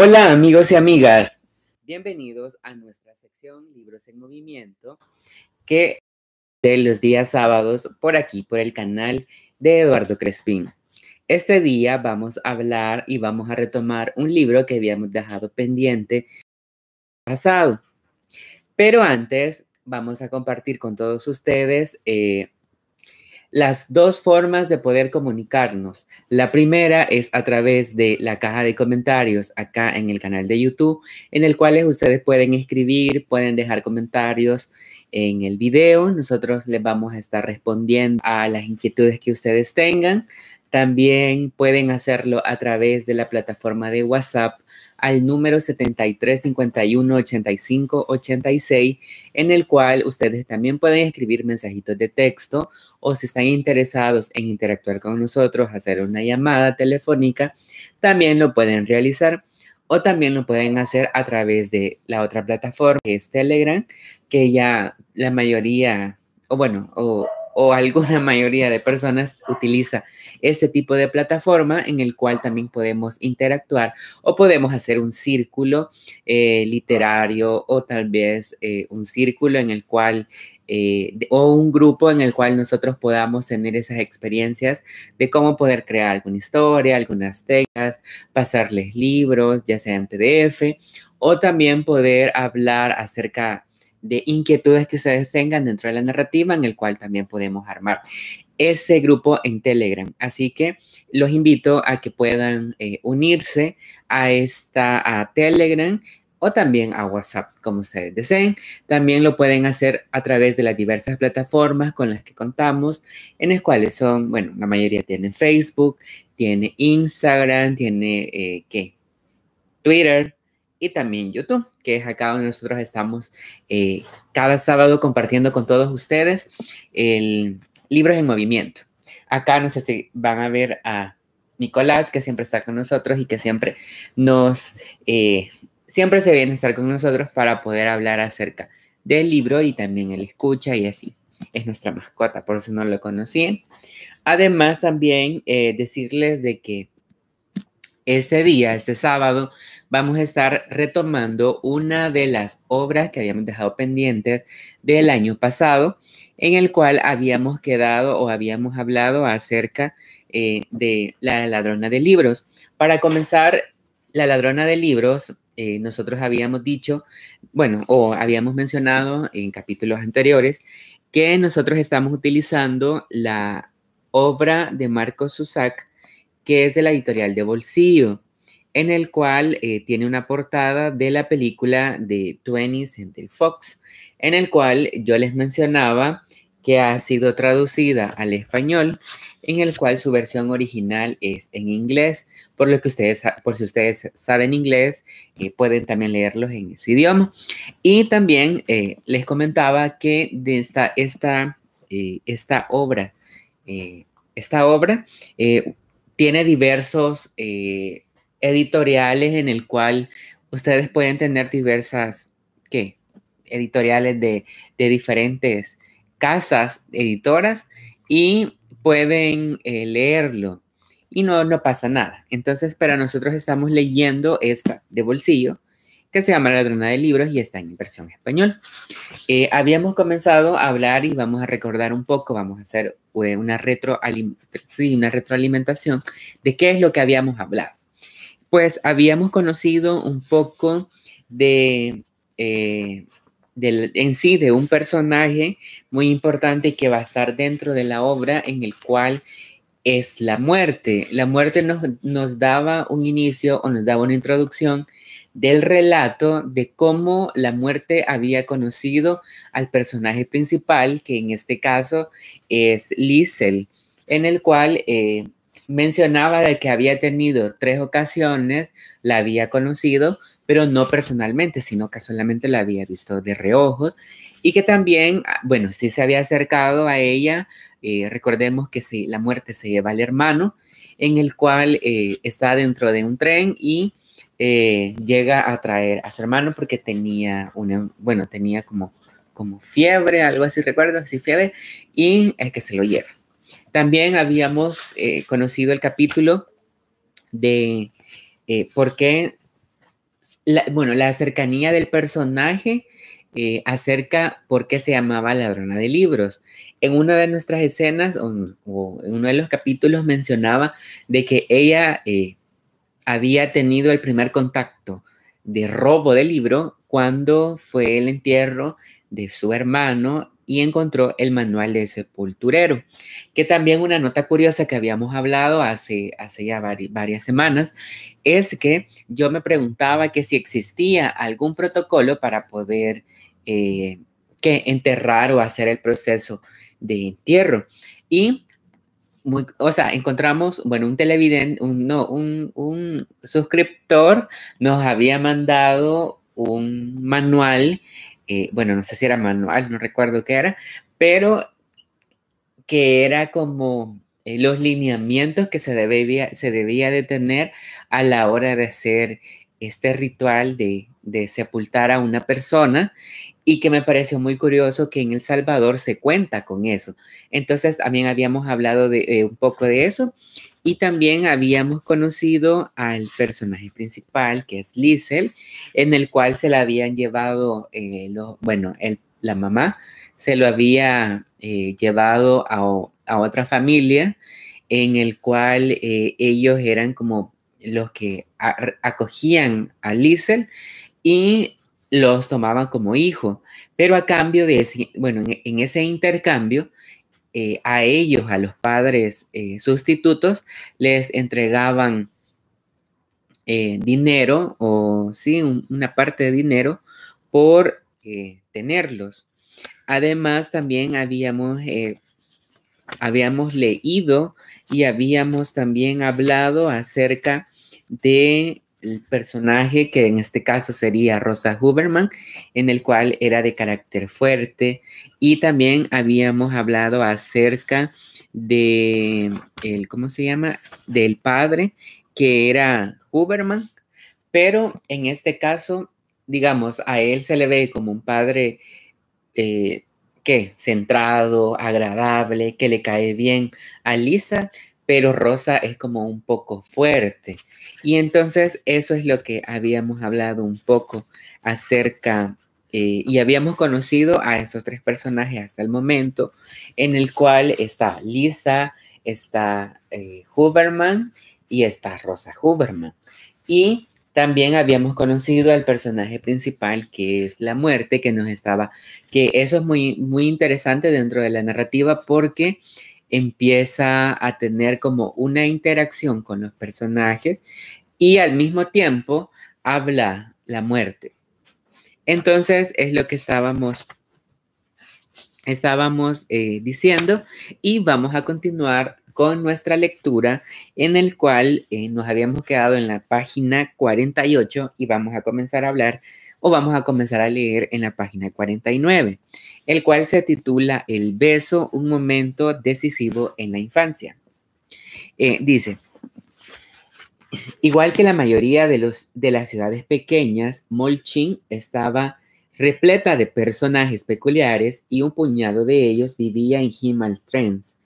Hola amigos y amigas, bienvenidos a nuestra sección Libros en Movimiento que de los días sábados por aquí, por el canal de Eduardo Crespín. Este día vamos a hablar y vamos a retomar un libro que habíamos dejado pendiente pasado. Pero antes vamos a compartir con todos ustedes eh, las dos formas de poder comunicarnos. La primera es a través de la caja de comentarios acá en el canal de YouTube, en el cual ustedes pueden escribir, pueden dejar comentarios en el video. Nosotros les vamos a estar respondiendo a las inquietudes que ustedes tengan. También pueden hacerlo a través de la plataforma de WhatsApp al número 73 51 en el cual ustedes también pueden escribir mensajitos de texto o si están interesados en interactuar con nosotros, hacer una llamada telefónica, también lo pueden realizar o también lo pueden hacer a través de la otra plataforma que es Telegram, que ya la mayoría, o bueno, o o alguna mayoría de personas utiliza este tipo de plataforma en el cual también podemos interactuar o podemos hacer un círculo eh, literario o tal vez eh, un círculo en el cual eh, o un grupo en el cual nosotros podamos tener esas experiencias de cómo poder crear alguna historia, algunas teclas, pasarles libros, ya sea en PDF, o también poder hablar acerca de inquietudes que ustedes tengan dentro de la narrativa, en el cual también podemos armar ese grupo en Telegram. Así que los invito a que puedan eh, unirse a esta a Telegram o también a WhatsApp, como ustedes deseen. También lo pueden hacer a través de las diversas plataformas con las que contamos, en las cuales son, bueno, la mayoría tiene Facebook, tiene Instagram, tiene, eh, ¿qué? Twitter, y también YouTube, que es acá donde nosotros estamos eh, cada sábado compartiendo con todos ustedes el Libros en Movimiento. Acá no sé si van a ver a Nicolás, que siempre está con nosotros y que siempre nos, eh, siempre se viene a estar con nosotros para poder hablar acerca del libro y también el escucha y así. Es nuestra mascota, por si no lo conocían. Además, también eh, decirles de que este día, este sábado, vamos a estar retomando una de las obras que habíamos dejado pendientes del año pasado, en el cual habíamos quedado o habíamos hablado acerca eh, de la ladrona de libros. Para comenzar, la ladrona de libros, eh, nosotros habíamos dicho, bueno, o habíamos mencionado en capítulos anteriores, que nosotros estamos utilizando la obra de Marco Susak, que es de la editorial de Bolsillo en el cual eh, tiene una portada de la película de 20th Century Fox, en el cual yo les mencionaba que ha sido traducida al español, en el cual su versión original es en inglés, por lo que ustedes, por si ustedes saben inglés, eh, pueden también leerlos en su idioma. Y también eh, les comentaba que esta, esta obra, esta obra tiene diversos editoriales en el cual ustedes pueden tener diversas, ¿qué? Editoriales de, diferentes casas editoras y pueden eh, leerlo y no, no pasa nada. Entonces, para nosotros estamos leyendo esta de bolsillo que se llama Ladrona de Libros y está en versión español. Eh, habíamos comenzado a hablar y vamos a recordar un poco, vamos a hacer eh, una, una retroalimentación de qué es lo que habíamos hablado pues habíamos conocido un poco de, eh, en sí de un personaje muy importante que va a estar dentro de la obra en el cual es la muerte. La muerte nos, nos daba un inicio o nos daba una introducción del relato de cómo la muerte había conocido al personaje principal, que en este caso es Liesel, en el cual eh, mencionaba de que había tenido tres ocasiones, la había conocido, pero no personalmente, sino que solamente la había visto de reojo y que también, ah, bueno, sí se había acercado a ella. Eh, recordemos que sí, la muerte se lleva al hermano, en el cual eh, está dentro de un tren y eh, llega a traer a su hermano porque tenía una, bueno, tenía como, como fiebre, algo así, recuerdo, así fiebre, y es que se lo lleva. También habíamos eh, conocido el capítulo de eh, por qué, bueno, la cercanía del personaje eh, acerca por qué se llamaba ladrona de libros. En una de nuestras escenas o en uno de los capítulos mencionaba de que ella había tenido el primer contacto de robo de libro cuando fue el entierro de su hermano y encontró el manual de sepulturero, que también una nota curiosa que habíamos hablado hace, hace ya varias semanas es que yo me preguntaba que si existía algún protocolo para poder eh, que enterrar o hacer el proceso de entierro. Y muy, o sea, encontramos, bueno, un televidente, un, un suscriptor nos había mandado un manual eh, bueno, no sé si era manual, no recuerdo qué era, pero que era como eh, los lineamientos que se debía, se debía de tener a la hora de hacer este ritual de, de sepultar a una persona y que me pareció muy curioso que en El Salvador se cuenta con eso. Entonces también habíamos hablado eh, un poco de eso y también habíamos conocido al personaje principal, que es Liesel, en el cual se la habían llevado, eh, bueno, la mamá se lo había eh, llevado a, otra familia, en el cual eh, ellos eran como los que acogían a Liesel y los tomaban como hijo, pero a cambio de ese, bueno, en ese intercambio, eh, a ellos, a los padres eh, sustitutos, les entregaban eh, dinero o sí, una parte de dinero por tenerlos. Además, también habíamos, habíamos leído y habíamos también hablado acerca de el personaje que en este caso sería Rosa Huberman, en el cual era de carácter fuerte y también habíamos hablado acerca de el ¿cómo se llama? del padre que era Huberman, pero en este caso, digamos, a él se le ve como un padre eh, que centrado, agradable, que le cae bien. A Lisa pero rosa es como un poco fuerte. Y entonces eso es lo que habíamos hablado un poco acerca eh, y habíamos conocido a estos tres personajes hasta el momento, en el cual está Lisa, está eh, Huberman y está Rosa Huberman. Y también habíamos conocido al personaje principal que es la muerte que nos estaba, que eso es muy, muy interesante dentro de la narrativa porque empieza a tener como una interacción con los personajes y al mismo tiempo habla la muerte. Entonces es lo que estábamos, estábamos eh, diciendo y vamos a continuar con nuestra lectura en el cual eh, nos habíamos quedado en la página 48 y vamos a comenzar a hablar o vamos a comenzar a leer en la página 49, el cual se titula El beso, un momento decisivo en la infancia. Eh, dice, igual que la mayoría de, los, de las ciudades pequeñas, Molchin estaba repleta de personajes peculiares y un puñado de ellos vivía en Trends.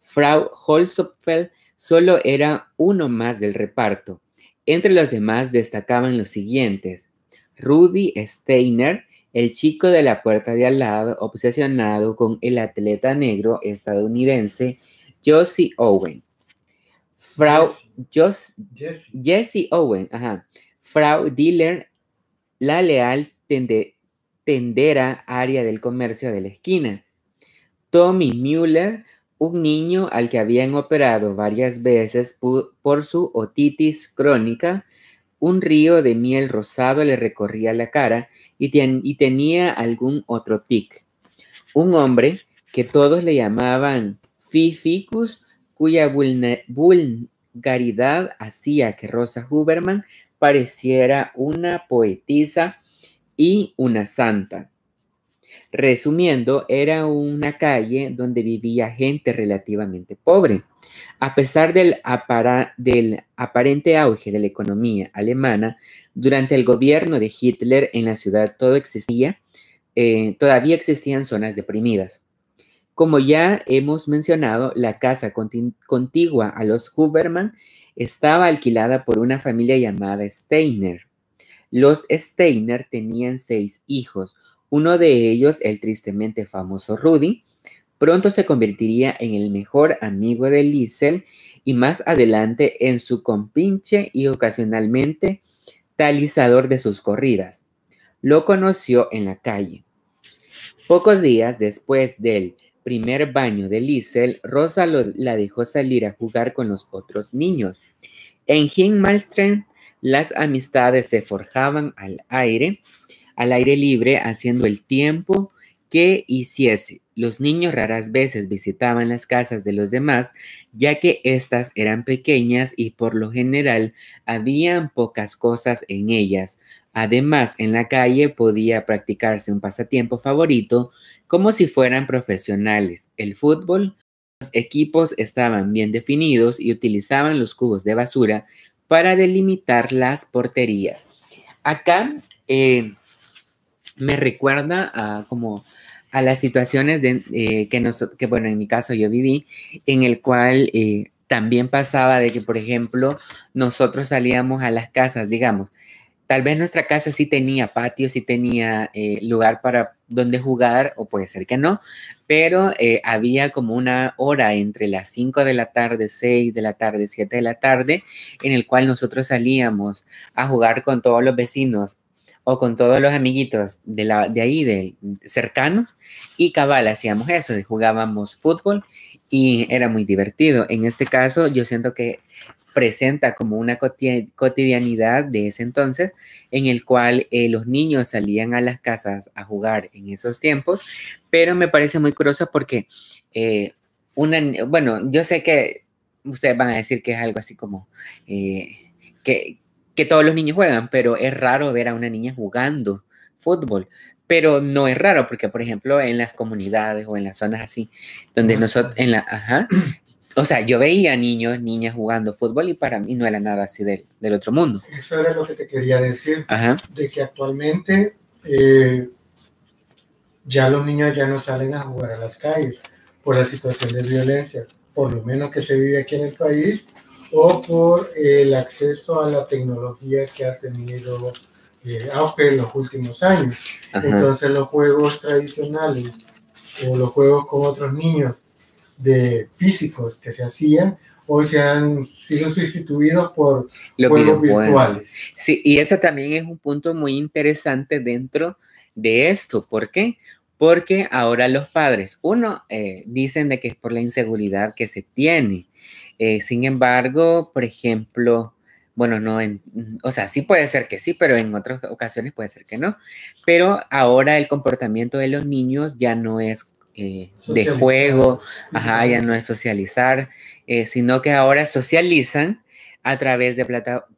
Frau Holzopfel solo era uno más del reparto. Entre los demás destacaban los siguientes. Rudy Steiner, el chico de la puerta de al lado, obsesionado con el atleta negro estadounidense Josie Owen. Frau, Jesse. Owen, Frau Diller, la leal tendera área del comercio de la esquina. Tommy Mueller, un niño al que habían operado varias veces por su otitis crónica, un río de miel rosado le recorría la cara y, tenía algún otro tic. Un hombre que todos le llamaban Fificus, cuya vulgaridad hacía que Rosa Huberman pareciera una poetisa y una santa. Resumiendo, era una calle donde vivía gente relativamente pobre. A pesar del, del, aparente auge de la economía alemana, durante el gobierno de Hitler en la ciudad todo existía, eh, todavía existían zonas deprimidas. Como ya hemos mencionado, la casa contigua a los Huberman estaba alquilada por una familia llamada Steiner. Los Steiner tenían seis hijos, uno de ellos, el tristemente famoso Rudy, pronto se convertiría en el mejor amigo de Liesel y más adelante en su compinche y ocasionalmente talizador de sus corridas. Lo conoció en la calle. Pocos días después del primer baño de Liesel, Rosa la dejó salir a jugar con los otros niños. En Hinmalstrom, las amistades se forjaban al aire al aire libre haciendo el tiempo que hiciese. Los niños raras veces visitaban las casas de los demás, ya que éstas eran pequeñas y por lo general habían pocas cosas en ellas. Además, en la calle podía practicarse un pasatiempo favorito como si fueran profesionales, el fútbol. Los equipos estaban bien definidos y utilizaban los cubos de basura para delimitar las porterías. Acá, eh, me recuerda a como a las situaciones de, eh, que, nosotros que, bueno, en mi caso yo viví, en el cual eh, también pasaba de que, por ejemplo, nosotros salíamos a las casas, digamos, tal vez nuestra casa sí tenía patio, sí tenía eh, lugar para donde jugar, o puede ser que no, pero había como una hora entre las 5 de la tarde, 6 de la tarde, 7 de la tarde, en el cual nosotros salíamos a jugar con todos los vecinos o con todos los amiguitos de, la, de ahí, de, cercanos, y cabal, hacíamos eso, jugábamos fútbol y era muy divertido. En este caso, yo siento que presenta como una cotidianidad de ese entonces, en el cual eh, los niños salían a las casas a jugar en esos tiempos, pero me parece muy curioso porque, eh, bueno, yo sé que ustedes van a decir que es algo así como... Eh, que, que todos los niños juegan, pero es raro ver a una niña jugando fútbol. Pero no es raro, porque por ejemplo en las comunidades o en las zonas así, donde nosotros, en la, ajá, o sea, yo veía niños, niñas jugando fútbol y para mí no era nada así del, del otro mundo. Eso era lo que te quería decir, de que actualmente eh, ya los niños ya no salen a jugar a las calles por la situación de violencia, por lo menos que se vive aquí en el país, o por el acceso a la tecnología que ha tenido eh, en los últimos años. Entonces los juegos tradicionales o los juegos con otros niños de físicos que se hacían, hoy se han sido sustituidos por los juegos virtuales. Sí, y ese también es un punto muy interesante dentro de esto. ¿Por qué? Porque ahora los padres, uno, eh, dicen de que es por la inseguridad que se tiene, eh, sin embargo, por ejemplo, bueno, no, o sea, sí puede ser que sí, pero en otras ocasiones puede ser que no. Pero ahora el comportamiento de los niños ya no es eh, de juego, ajá, ya no es socializar, eh, sino que ahora socializan a través de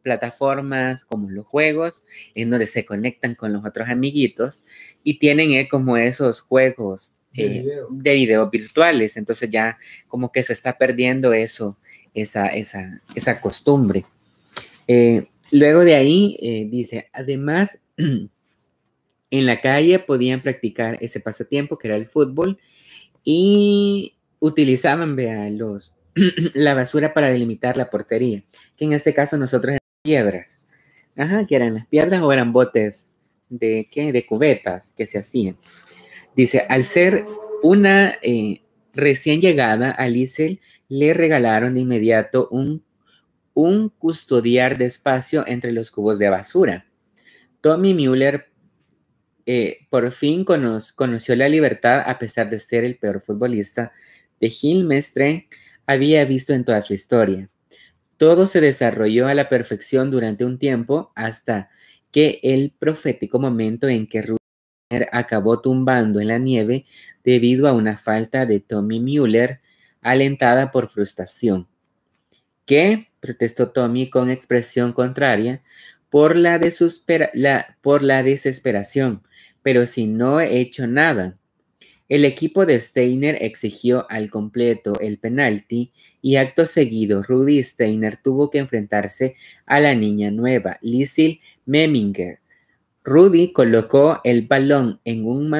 plataformas como los juegos, en donde se conectan con los otros amiguitos y tienen como esos juegos de, video. virtuales. Entonces ya como que se está perdiendo eso esa, esa, esa costumbre. Eh, luego de ahí eh, dice, además, en la calle podían practicar ese pasatiempo que era el fútbol y utilizaban vea, los, la basura para delimitar la portería, que en este caso nosotros eran piedras. Ajá, que eran las piedras o eran botes de qué, de cubetas que se hacían. Dice, al ser una eh, Recién llegada, a Liesel le regalaron de inmediato un, un custodiar de espacio entre los cubos de basura. Tommy Mueller eh, por fin conoció la libertad a pesar de ser el peor futbolista de Gil Mestre había visto en toda su historia. Todo se desarrolló a la perfección durante un tiempo hasta que el profético momento en que Ruth acabó tumbando en la nieve debido a una falta de Tommy Mueller alentada por frustración. ¿Qué? protestó Tommy con expresión contraria por la, por la desesperación. Pero si no he hecho nada. El equipo de Steiner exigió al completo el penalti y acto seguido Rudy Steiner tuvo que enfrentarse a la niña nueva, Lisil Memminger Rudy colocó el balón en un,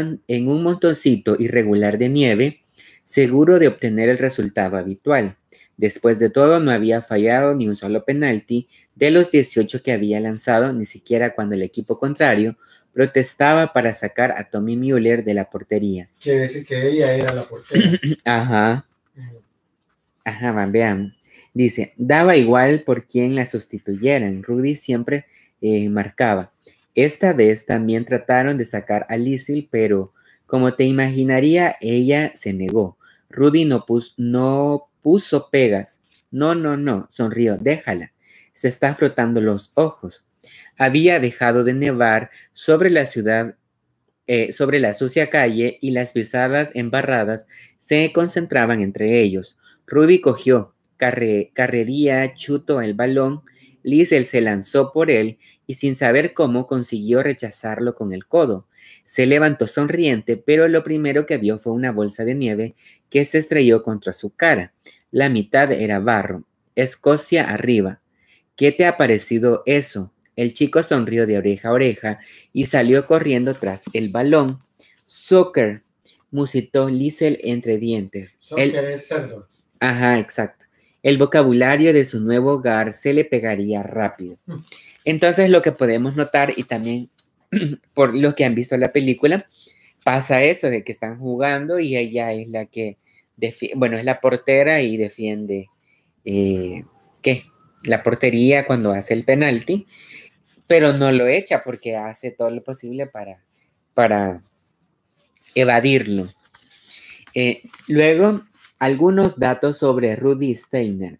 montoncito irregular de nieve, seguro de obtener el resultado habitual. Después de todo, no había fallado ni un solo penalti de los 18 que había lanzado, ni siquiera cuando el equipo contrario protestaba para sacar a Tommy Mueller de la portería. Quiere decir que ella era la portería. Ajá. Ajá, vean. Dice, daba igual por quién la sustituyeran. Rudy siempre eh, marcaba. Esta vez también trataron de sacar a Lisil, pero como te imaginaría, ella se negó. Rudy no, no puso pegas. No, no, no, sonrió, déjala. Se está frotando los ojos. Había dejado de nevar sobre la ciudad eh, sobre la sucia calle y las pisadas embarradas se concentraban entre ellos. Rudy cogió carre, carrería, chuto el balón Liesel se lanzó por él y sin saber cómo consiguió rechazarlo con el codo. Se levantó sonriente, pero lo primero que vio fue una bolsa de nieve que se estrelló contra su cara. La mitad era barro. Escocia arriba. ¿Qué te ha parecido eso? El chico sonrió de oreja a oreja y salió corriendo tras el balón. Soccer, musitó Liesel entre dientes. es Ajá, exacto el vocabulario de su nuevo hogar se le pegaría rápido. Entonces lo que podemos notar y también por los que han visto la película, pasa eso de que están jugando y ella es la que, bueno, es la portera y defiende, eh, ¿qué? La portería cuando hace el penalti, pero no lo echa porque hace todo lo posible para, para evadirlo. Eh, luego, algunos datos sobre Rudy Steiner.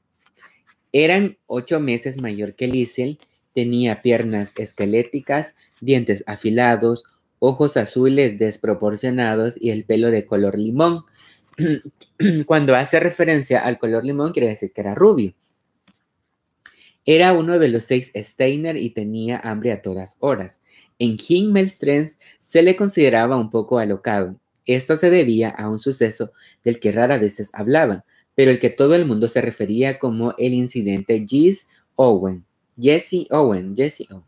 Eran ocho meses mayor que Liesel, tenía piernas esqueléticas, dientes afilados, ojos azules desproporcionados y el pelo de color limón. Cuando hace referencia al color limón, quiere decir que era rubio. Era uno de los seis Steiner y tenía hambre a todas horas. En Himmelstrens se le consideraba un poco alocado. Esto se debía a un suceso del que rara vez hablaba, pero el que todo el mundo se refería como el incidente Jesse Owen. Jesse Owen, Jesse Owen.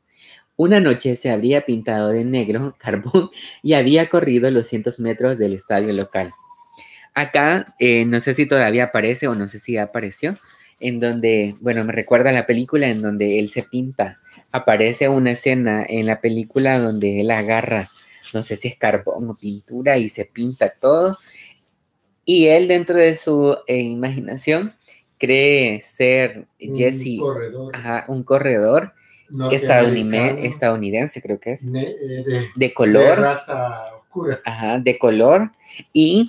Una noche se habría pintado de negro carbón y había corrido los cientos metros del estadio local. Acá, eh, no sé si todavía aparece o no sé si apareció, en donde, bueno, me recuerda la película en donde él se pinta. Aparece una escena en la película donde él agarra no sé si es carbón o pintura y se pinta todo. Y él dentro de su eh, imaginación cree ser Jesse, un corredor estadounidense, creo que es, eh, de, color. De color. Eh,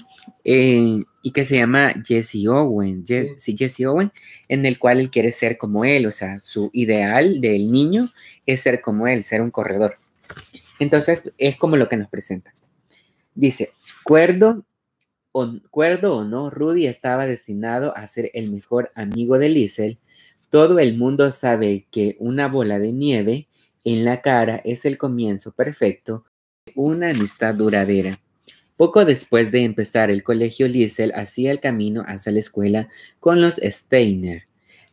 y, que se llama Jesse Owen, Jesse Owen, en el cual él quiere ser como él, o sea, su ideal del niño es ser como él, ser un corredor. Entonces es como lo que nos presenta. Dice, cuerdo o, cuerdo o no, Rudy estaba destinado a ser el mejor amigo de Liesel. Todo el mundo sabe que una bola de nieve en la cara es el comienzo perfecto de una amistad duradera. Poco después de empezar el colegio, Liesel hacía el camino hacia la escuela con los Steiner.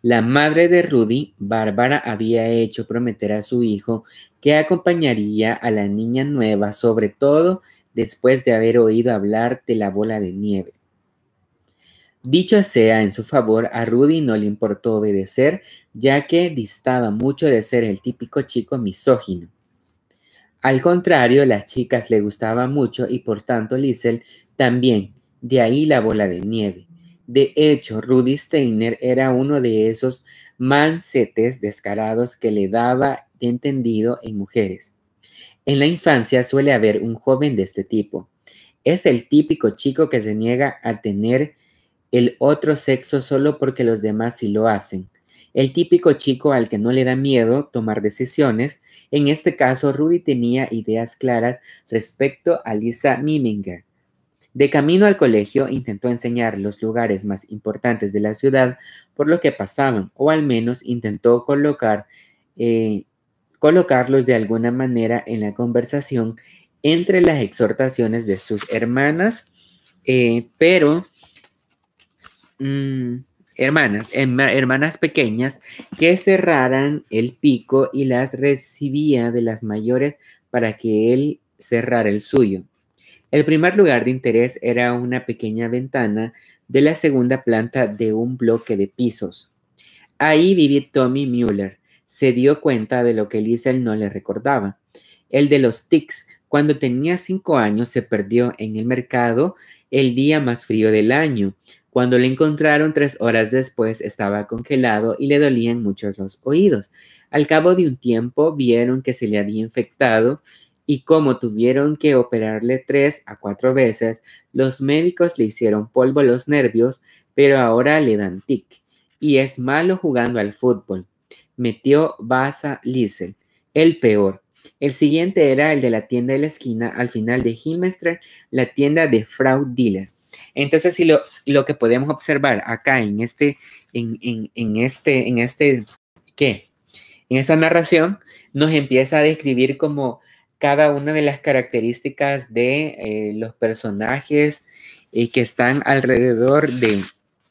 La madre de Rudy, Bárbara, había hecho prometer a su hijo que acompañaría a la niña nueva, sobre todo después de haber oído hablar de la bola de nieve. Dicho sea en su favor, a Rudy no le importó obedecer, ya que distaba mucho de ser el típico chico misógino. Al contrario, las chicas le gustaban mucho y por tanto Lisel también, de ahí la bola de nieve. De hecho, Rudy Steiner era uno de esos mancetes descarados que le daba entendido en mujeres. En la infancia suele haber un joven de este tipo. Es el típico chico que se niega a tener el otro sexo solo porque los demás sí lo hacen. El típico chico al que no le da miedo tomar decisiones. En este caso, Rudy tenía ideas claras respecto a Lisa Miminger. De camino al colegio intentó enseñar los lugares más importantes de la ciudad por lo que pasaban, o al menos intentó colocar, eh, colocarlos de alguna manera en la conversación entre las exhortaciones de sus hermanas, eh, pero mm, hermanas, hermanas pequeñas que cerraran el pico y las recibía de las mayores para que él cerrara el suyo. El primer lugar de interés era una pequeña ventana de la segunda planta de un bloque de pisos. Ahí vivía Tommy Mueller. Se dio cuenta de lo que Liesel no le recordaba. El de los tics, cuando tenía cinco años, se perdió en el mercado el día más frío del año. Cuando lo encontraron tres horas después estaba congelado y le dolían mucho los oídos. Al cabo de un tiempo vieron que se le había infectado y como tuvieron que operarle tres a cuatro veces, los médicos le hicieron polvo los nervios, pero ahora le dan tic y es malo jugando al fútbol. Metió Baza Liesel, el peor. El siguiente era el de la tienda de la esquina al final de Hillmestre, la tienda de Fraud Dealer. Entonces, si lo, que podemos observar acá en este, en, en, en este, en este, ¿qué? En esta narración nos empieza a describir como cada una de las características de eh, los personajes eh, que están alrededor de,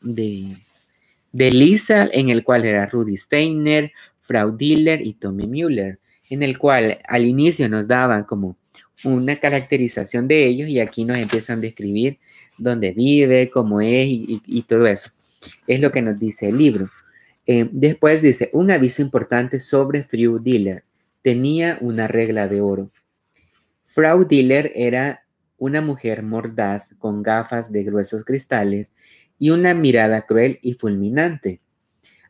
de, Lisa, en el cual era Rudy Steiner, Frau Diller y Tommy Müller en el cual al inicio nos daban como una caracterización de ellos y aquí nos empiezan a describir dónde vive, cómo es y, todo eso. Es lo que nos dice el libro. Eh, después dice, un aviso importante sobre Frau Diller. Tenía una regla de oro Frau Diller era una mujer mordaz con gafas de gruesos cristales y una mirada cruel y fulminante.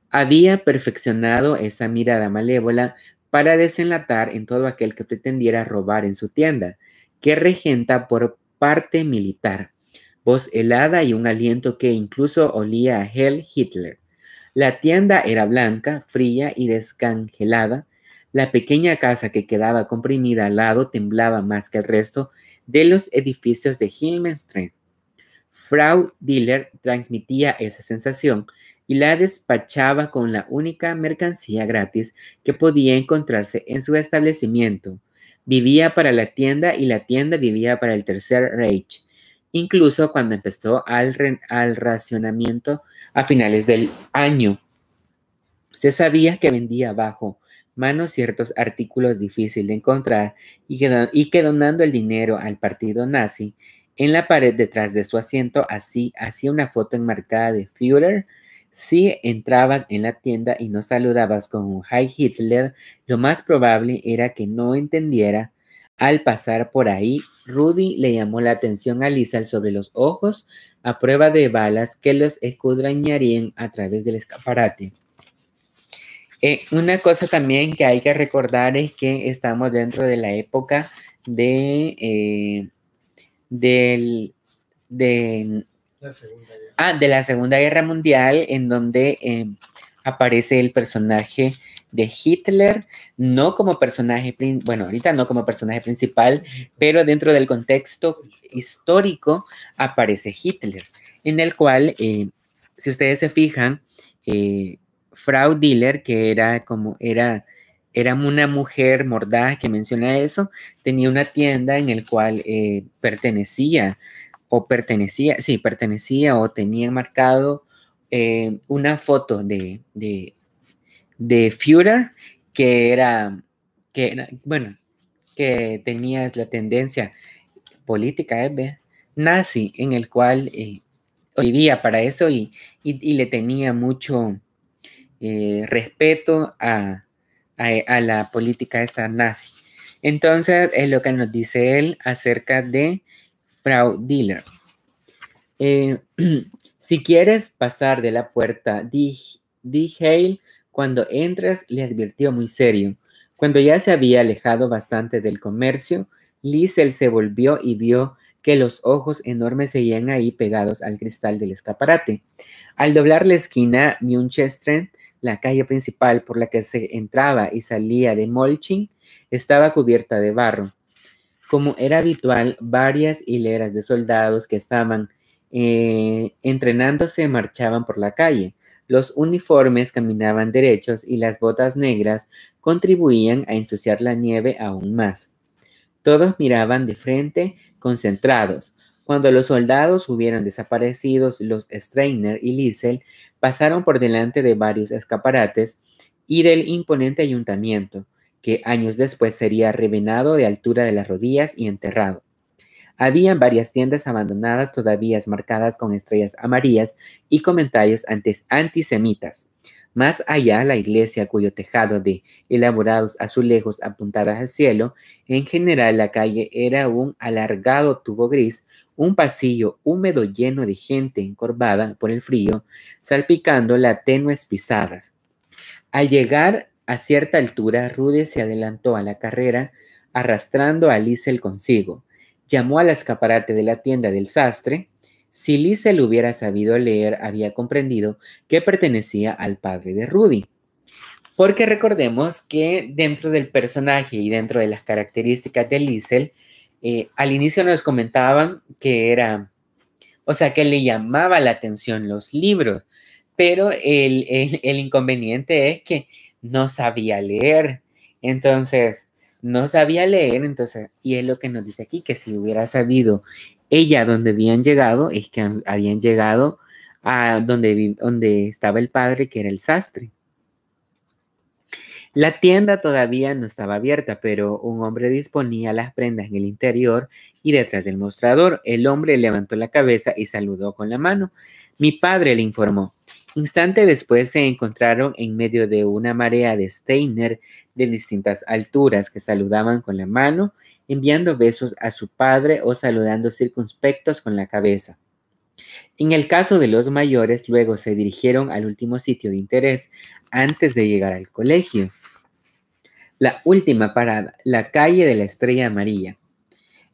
Había perfeccionado esa mirada malévola para desenlatar en todo aquel que pretendiera robar en su tienda, que regenta por parte militar, voz helada y un aliento que incluso olía a Hell Hitler. La tienda era blanca, fría y descangelada, la pequeña casa que quedaba comprimida al lado temblaba más que el resto de los edificios de Hillman Street. Frau Diller transmitía esa sensación y la despachaba con la única mercancía gratis que podía encontrarse en su establecimiento. Vivía para la tienda y la tienda vivía para el tercer Reich, incluso cuando empezó al, al racionamiento a finales del año. Se sabía que vendía bajo manos ciertos artículos difícil de encontrar y que, y donando el dinero al partido nazi, en la pared detrás de su asiento así hacía una foto enmarcada de Führer. Si entrabas en la tienda y no saludabas con un Hi Hitler, lo más probable era que no entendiera. Al pasar por ahí, Rudy le llamó la atención a Lisa sobre los ojos a prueba de balas que los escudrañarían a través del escaparate. Eh, una cosa también que hay que recordar es que estamos dentro de la época de, eh, del, ah, la Segunda Guerra Mundial, en donde eh, aparece el personaje de Hitler, no como personaje, bueno, ahorita no como personaje principal, pero dentro del contexto histórico aparece Hitler, en el cual, si ustedes se fijan, Fraud Dealer que era como era, era una mujer mordaz que menciona eso, tenía una tienda en el cual eh, pertenecía o pertenecía, sí, pertenecía o tenía marcado eh, una foto de, de, de Führer que era, que bueno, que tenía la tendencia política, ¿eh? nazi, en el cual eh, vivía para eso y le tenía mucho, eh, respeto a, a, la política esta nazi. Entonces es lo que nos dice él acerca de Proud Dealer. Eh, si quieres pasar de la puerta D. Hale, cuando entras le advirtió muy serio. Cuando ya se había alejado bastante del comercio, Liesel se volvió y vio que los ojos enormes seguían ahí pegados al cristal del escaparate. Al doblar la esquina, Munchestren la calle principal por la que se entraba y salía de Molchin estaba cubierta de barro. Como era habitual, varias hileras de soldados que estaban eh, entrenándose marchaban por la calle. Los uniformes caminaban derechos y las botas negras contribuían a ensuciar la nieve aún más. Todos miraban de frente, concentrados, cuando los soldados hubieron desaparecido, los Strainer y Liesel pasaron por delante de varios escaparates y del imponente ayuntamiento, que años después sería revenado de altura de las rodillas y enterrado. Habían varias tiendas abandonadas todavía marcadas con estrellas amarillas y comentarios antes antisemitas. Más allá, la iglesia cuyo tejado de elaborados azulejos apuntadas al cielo, en general la calle era un alargado tubo gris un pasillo húmedo lleno de gente encorvada por el frío, salpicando la tenues pisadas. Al llegar a cierta altura, Rudy se adelantó a la carrera, arrastrando a Liesel consigo. Llamó al escaparate de la tienda del sastre. Si Liesel hubiera sabido leer, había comprendido que pertenecía al padre de Rudy. Porque recordemos que dentro del personaje y dentro de las características de Liesel, eh, al inicio nos comentaban que era, o sea, que le llamaba la atención los libros, pero el, inconveniente es que no sabía leer. Entonces, no sabía leer, entonces, y es lo que nos dice aquí, que si hubiera sabido ella donde habían llegado, es que habían llegado a donde, donde estaba el padre, que era el sastre. La tienda todavía no estaba abierta, pero un hombre disponía las prendas en el interior y detrás del mostrador. El hombre levantó la cabeza y saludó con la mano. Mi padre le informó. Instante después se encontraron en medio de una marea de Steiner de distintas alturas que saludaban con la mano, enviando besos a su padre o saludando circunspectos con la cabeza. En el caso de los mayores, luego se dirigieron al último sitio de interés antes de llegar al colegio. La última parada, la calle de la Estrella Amarilla.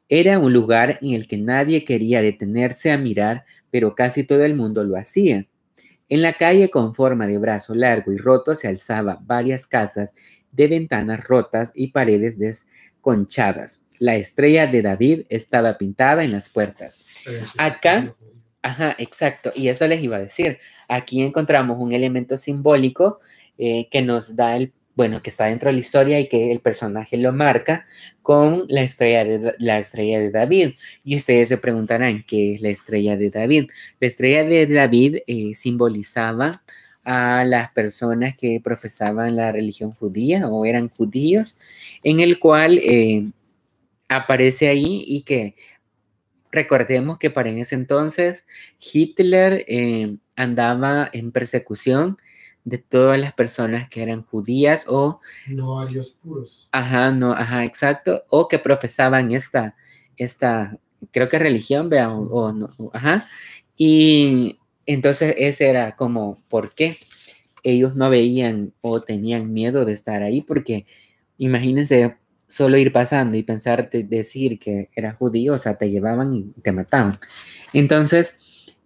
Era un lugar en el que nadie quería detenerse a mirar, pero casi todo el mundo lo hacía. En la calle con forma de brazo largo y roto se alzaba varias casas de ventanas rotas y paredes desconchadas. La estrella de David estaba pintada en las puertas. Acá, ajá, exacto, y eso les iba a decir. Aquí encontramos un elemento simbólico eh, que nos da el bueno, que está dentro de la historia y que el personaje lo marca con la estrella de, la estrella de David. Y ustedes se preguntarán qué es la estrella de David. La estrella de David eh, simbolizaba a las personas que profesaban la religión judía o eran judíos, en el cual eh, aparece ahí y que recordemos que para ese entonces Hitler eh, andaba en persecución de todas las personas que eran judías o... No arios puros. Ajá, no, ajá, exacto. O que profesaban esta, esta creo que religión, vea, o, no, ajá. Y entonces ese era como, ¿por qué? Ellos no veían o tenían miedo de estar ahí porque imagínense solo ir pasando y pensar decir que era judío, o sea, te llevaban y te mataban. Entonces,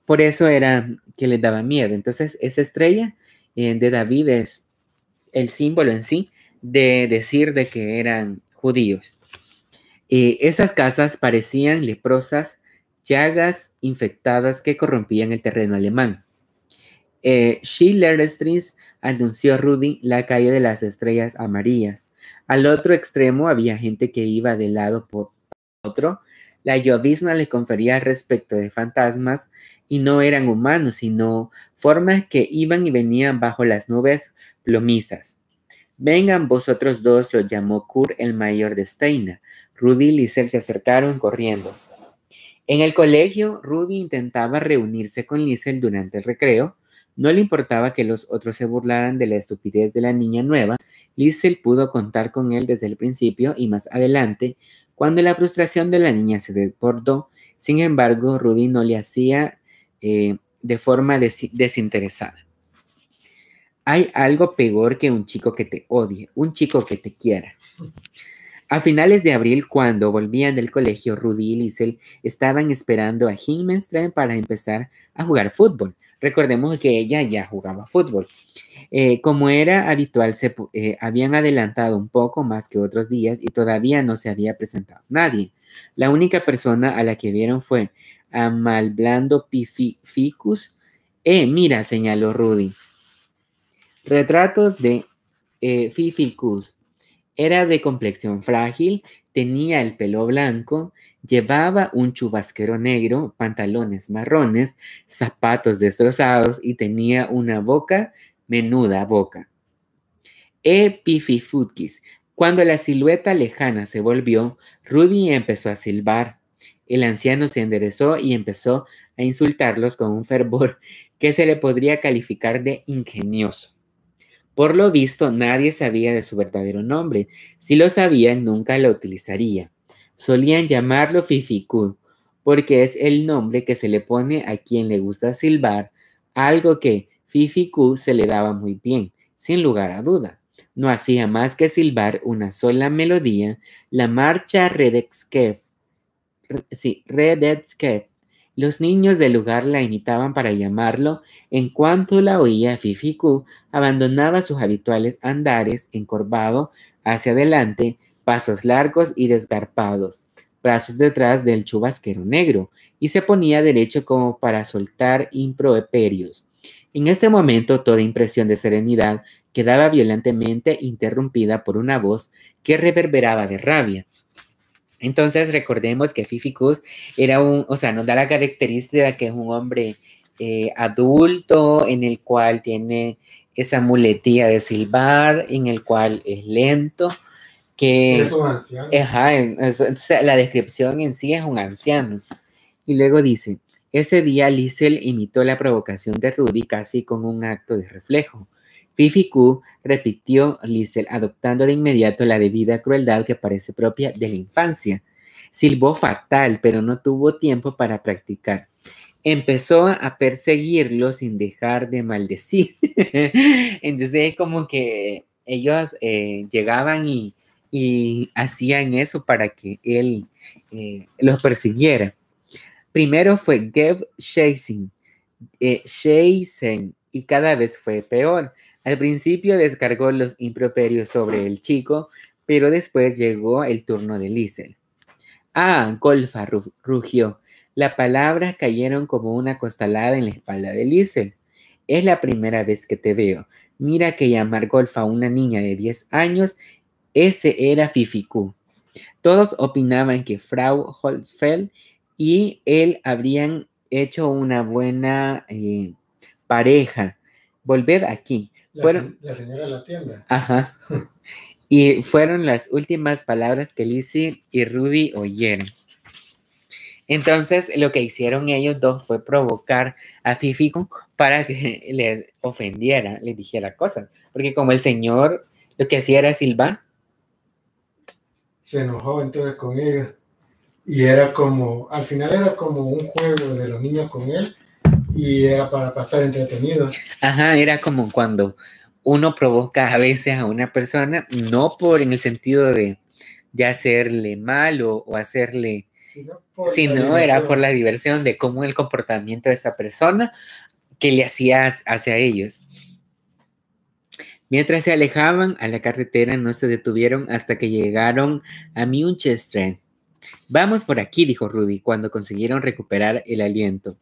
por eso era que les daba miedo. Entonces, esa estrella eh, de David es el símbolo en sí de decir de que eran judíos. y eh, esas casas parecían leprosas, llagas infectadas que corrompían el terreno alemán. Eh, Schiller Strings anunció Rudy la calle de las estrellas amarillas. Al otro extremo había gente que iba de lado por otro la llovizna le confería respecto de fantasmas y no eran humanos, sino formas que iban y venían bajo las nubes plomizas. Vengan vosotros dos, lo llamó Kur, el mayor de Steina. Rudy y Lisel se acercaron corriendo. En el colegio, Rudy intentaba reunirse con Lisel durante el recreo. No le importaba que los otros se burlaran de la estupidez de la niña nueva. Lisel pudo contar con él desde el principio y más adelante, cuando la frustración de la niña se desbordó, sin embargo, Rudy no le hacía eh, de forma desinteresada. Hay algo peor que un chico que te odie, un chico que te quiera. A finales de abril, cuando volvían del colegio, Rudy y Liesel estaban esperando a Himenstrain para empezar a jugar fútbol, Recordemos que ella ya jugaba fútbol. Eh, como era habitual, se eh, habían adelantado un poco más que otros días y todavía no se había presentado nadie. La única persona a la que vieron fue a Malblando ficus Eh, mira, señaló Rudy. Retratos de eh, Fificus. Era de complexión frágil, tenía el pelo blanco, llevaba un chubasquero negro, pantalones marrones, zapatos destrozados y tenía una boca, menuda boca. Epififutkis. Cuando la silueta lejana se volvió, Rudy empezó a silbar. El anciano se enderezó y empezó a insultarlos con un fervor que se le podría calificar de ingenioso. Por lo visto, nadie sabía de su verdadero nombre. Si lo sabían, nunca lo utilizaría. Solían llamarlo FifiQ porque es el nombre que se le pone a quien le gusta silbar, algo que FifiQ se le daba muy bien, sin lugar a duda. No hacía más que silbar una sola melodía, la marcha Redexkev. Sí, los niños del lugar la imitaban para llamarlo en cuanto la oía Fificú abandonaba sus habituales andares encorvado hacia adelante, pasos largos y desgarpados, brazos detrás del chubasquero negro, y se ponía derecho como para soltar improperios. En este momento toda impresión de serenidad quedaba violentamente interrumpida por una voz que reverberaba de rabia. Entonces recordemos que Fificus era un, o sea, nos da la característica de que es un hombre eh, adulto en el cual tiene esa muletía de silbar, en el cual es lento, que es un anciano. Ajá, la descripción en sí es un anciano. Y luego dice, ese día Liesel imitó la provocación de Rudy casi con un acto de reflejo. Fifi repitió Lysel adoptando de inmediato la debida crueldad que parece propia de la infancia. Silbó fatal, pero no tuvo tiempo para practicar. Empezó a perseguirlo sin dejar de maldecir. Entonces es como que ellos eh, llegaban y, hacían eso para que él eh, los persiguiera. Primero fue Gev Chasing, eh, y cada vez fue peor al principio descargó los improperios sobre ah. el chico, pero después llegó el turno de Liesel. Ah, Golfa rugió. Las palabras cayeron como una costalada en la espalda de Liesel. Es la primera vez que te veo. Mira que llamar Golfa a una niña de 10 años, ese era Fificú. Todos opinaban que Frau Holzfeld y él habrían hecho una buena eh, pareja. Volved aquí, la, señora de la tienda. Ajá. y fueron las últimas palabras que Lizzie y Rudy oyeron. Entonces, lo que hicieron ellos dos fue provocar a Fifi para que le ofendiera, le dijera cosas. Porque como el señor lo que hacía era silbar. Se enojó entonces con ella. Y era como, al final era como un juego de los niños con él, y era para pasar entretenidos. Ajá, era como cuando uno provoca a veces a una persona, no por en el sentido de, hacerle mal o, hacerle, sino, era por la diversión de cómo el comportamiento de esa persona que le hacías hacia ellos. Mientras se alejaban a la carretera, no se detuvieron hasta que llegaron a Munchestren. Vamos por aquí, dijo Rudy, cuando consiguieron recuperar el aliento.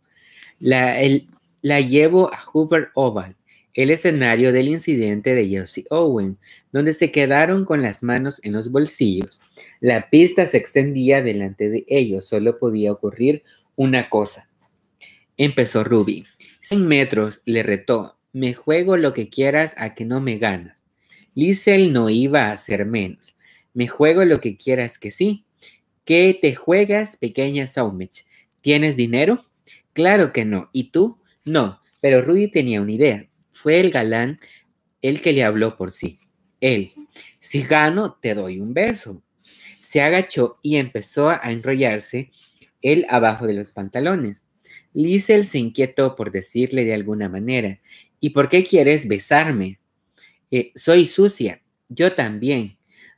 La, llevo a Hoover Oval, el escenario del incidente de Jesse Owen, donde se quedaron con las manos en los bolsillos. La pista se extendía delante de ellos, solo podía ocurrir una cosa. Empezó Ruby. 100 metros, le retó. Me juego lo que quieras a que no me ganas. Lisel no iba a hacer menos. Me juego lo que quieras que sí. ¿Qué te juegas, pequeña Saumich? ¿Tienes dinero? Claro que no. ¿Y tú? No. Pero Rudy tenía una idea. Fue el galán el que le habló por sí. Él. Si gano, te doy un beso. Se agachó y empezó a enrollarse él abajo de los pantalones. Lisel se inquietó por decirle de alguna manera, ¿y por qué quieres besarme? Eh, soy sucia, yo también.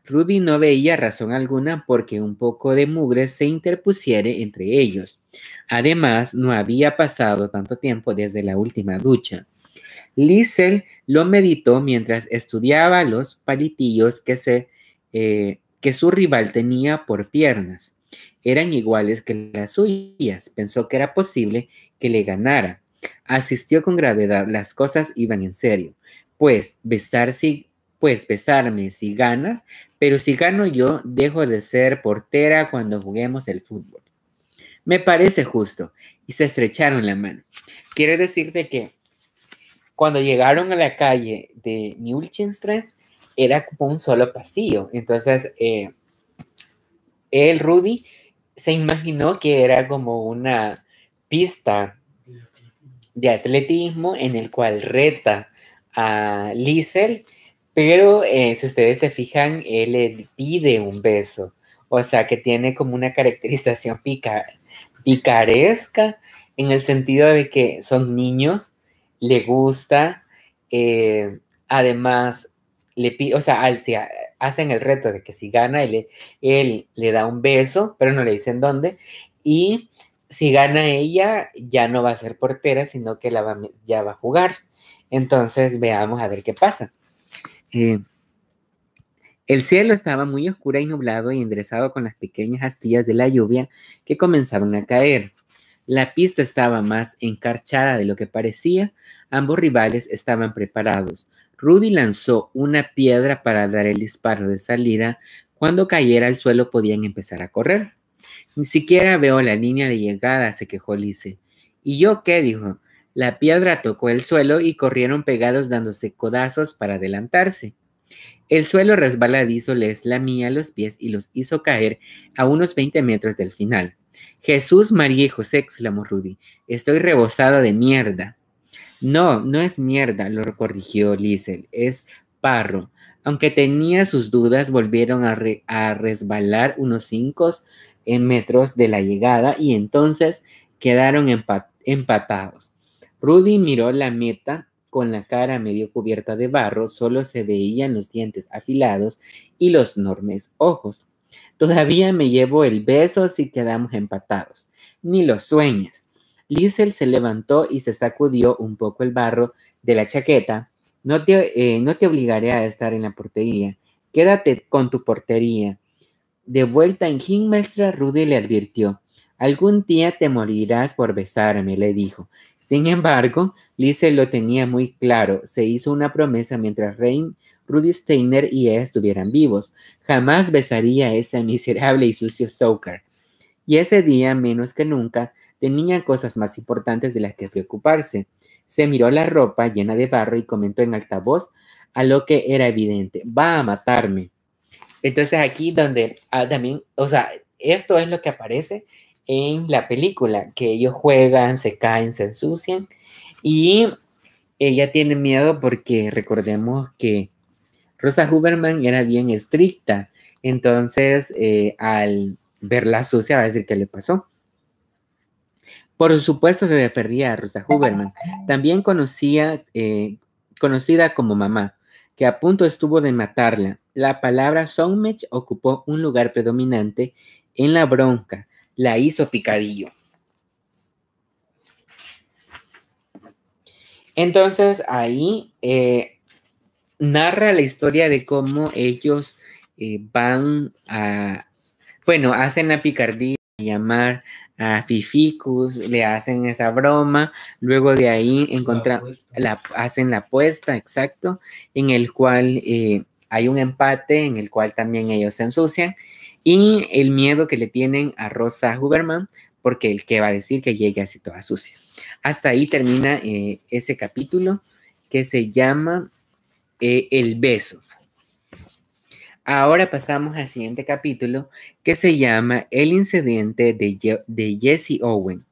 Rudy no veía razón alguna porque un poco de mugre se interpusiere entre ellos. Además, no había pasado tanto tiempo desde la última ducha. Liesel lo meditó mientras estudiaba los palitillos que, eh, su rival tenía por piernas. Eran iguales que las suyas. Pensó que era posible que le ganara. Asistió con gravedad. Las cosas iban en serio. Pues besar, pues besarme si ganas, pero si gano yo, dejo de ser portera cuando juguemos el fútbol. Me parece justo. Y se estrecharon la mano. Quiere decirte que cuando llegaron a la calle de Mülchenstrasse era como un solo pasillo. Entonces, el eh, Rudy, se imaginó que era como una pista de atletismo en el cual reta a Liesel pero eh, si ustedes se fijan, él le pide un beso. O sea, que tiene como una caracterización picaresca en el sentido de que son niños, le gusta, eh, además, le pide, o sea, hacen el reto de que si gana, él, él le da un beso, pero no le dicen dónde, y si gana ella, ya no va a ser portera, sino que la ya va a jugar. Entonces, veamos a ver qué pasa. Eh, el cielo estaba muy oscuro y nublado y enderezado con las pequeñas astillas de la lluvia que comenzaban a caer. La pista estaba más encarchada de lo que parecía. Ambos rivales estaban preparados. Rudy lanzó una piedra para dar el disparo de salida. Cuando cayera al suelo podían empezar a correr. Ni siquiera veo la línea de llegada, se quejó Lice. ¿Y yo qué? dijo. La piedra tocó el suelo y corrieron pegados dándose codazos para adelantarse. El suelo resbaladizo les lamía los pies y los hizo caer a unos 20 metros del final. Jesús, María y José, exclamó Rudy. Estoy rebosada de mierda. No, no es mierda, lo corrigió Liesel. Es parro. Aunque tenía sus dudas, volvieron a, resbalar unos 5 metros de la llegada y entonces quedaron empatados. Rudy miró la meta con la cara medio cubierta de barro, solo se veían los dientes afilados y los enormes ojos. Todavía me llevo el beso si quedamos empatados. Ni lo sueñas. Liesel se levantó y se sacudió un poco el barro de la chaqueta. No te, eh, no te obligaré a estar en la portería. Quédate con tu portería. De vuelta en Hingmelstra, Rudy le advirtió. Algún día te morirás por besarme, le dijo. Sin embargo, Lise lo tenía muy claro. Se hizo una promesa mientras Rain, Rudy Steiner y ella estuvieran vivos. Jamás besaría a ese miserable y sucio Soaker. Y ese día, menos que nunca, tenía cosas más importantes de las que preocuparse. Se miró la ropa llena de barro y comentó en alta voz a lo que era evidente. Va a matarme. Entonces aquí donde ah, también, o sea, esto es lo que aparece en la película, que ellos juegan, se caen, se ensucian y ella tiene miedo porque recordemos que Rosa Huberman era bien estricta, entonces eh, al verla sucia va a decir qué le pasó. Por supuesto se refería a Rosa Huberman, también conocía, eh, conocida como mamá, que a punto estuvo de matarla. La palabra Sommech ocupó un lugar predominante en la bronca la hizo Picadillo. Entonces ahí eh, narra la historia de cómo ellos eh, van a, bueno, hacen la picardía, llamar a Fificus, le hacen esa broma, luego de ahí encuentran la, hacen la apuesta, exacto, en el cual eh, hay un empate en el cual también ellos se ensucian y el miedo que le tienen a Rosa Huberman, porque el que va a decir que llegue así toda sucia. Hasta ahí termina eh, ese capítulo que se llama eh, El beso. Ahora pasamos al siguiente capítulo que se llama El incidente de, de Jesse Owen.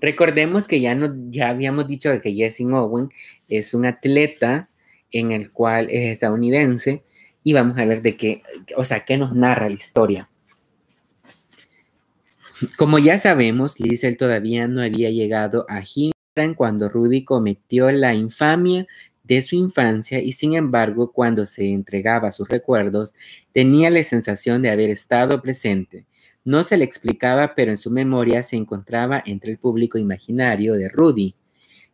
Recordemos que ya, no, ya habíamos dicho que Jesse Owen es un atleta en el cual es estadounidense y vamos a ver de qué, o sea, qué nos narra la historia. Como ya sabemos, Liesel todavía no había llegado a Hintran cuando Rudy cometió la infamia de su infancia y sin embargo cuando se entregaba sus recuerdos tenía la sensación de haber estado presente. No se le explicaba, pero en su memoria se encontraba entre el público imaginario de Rudy.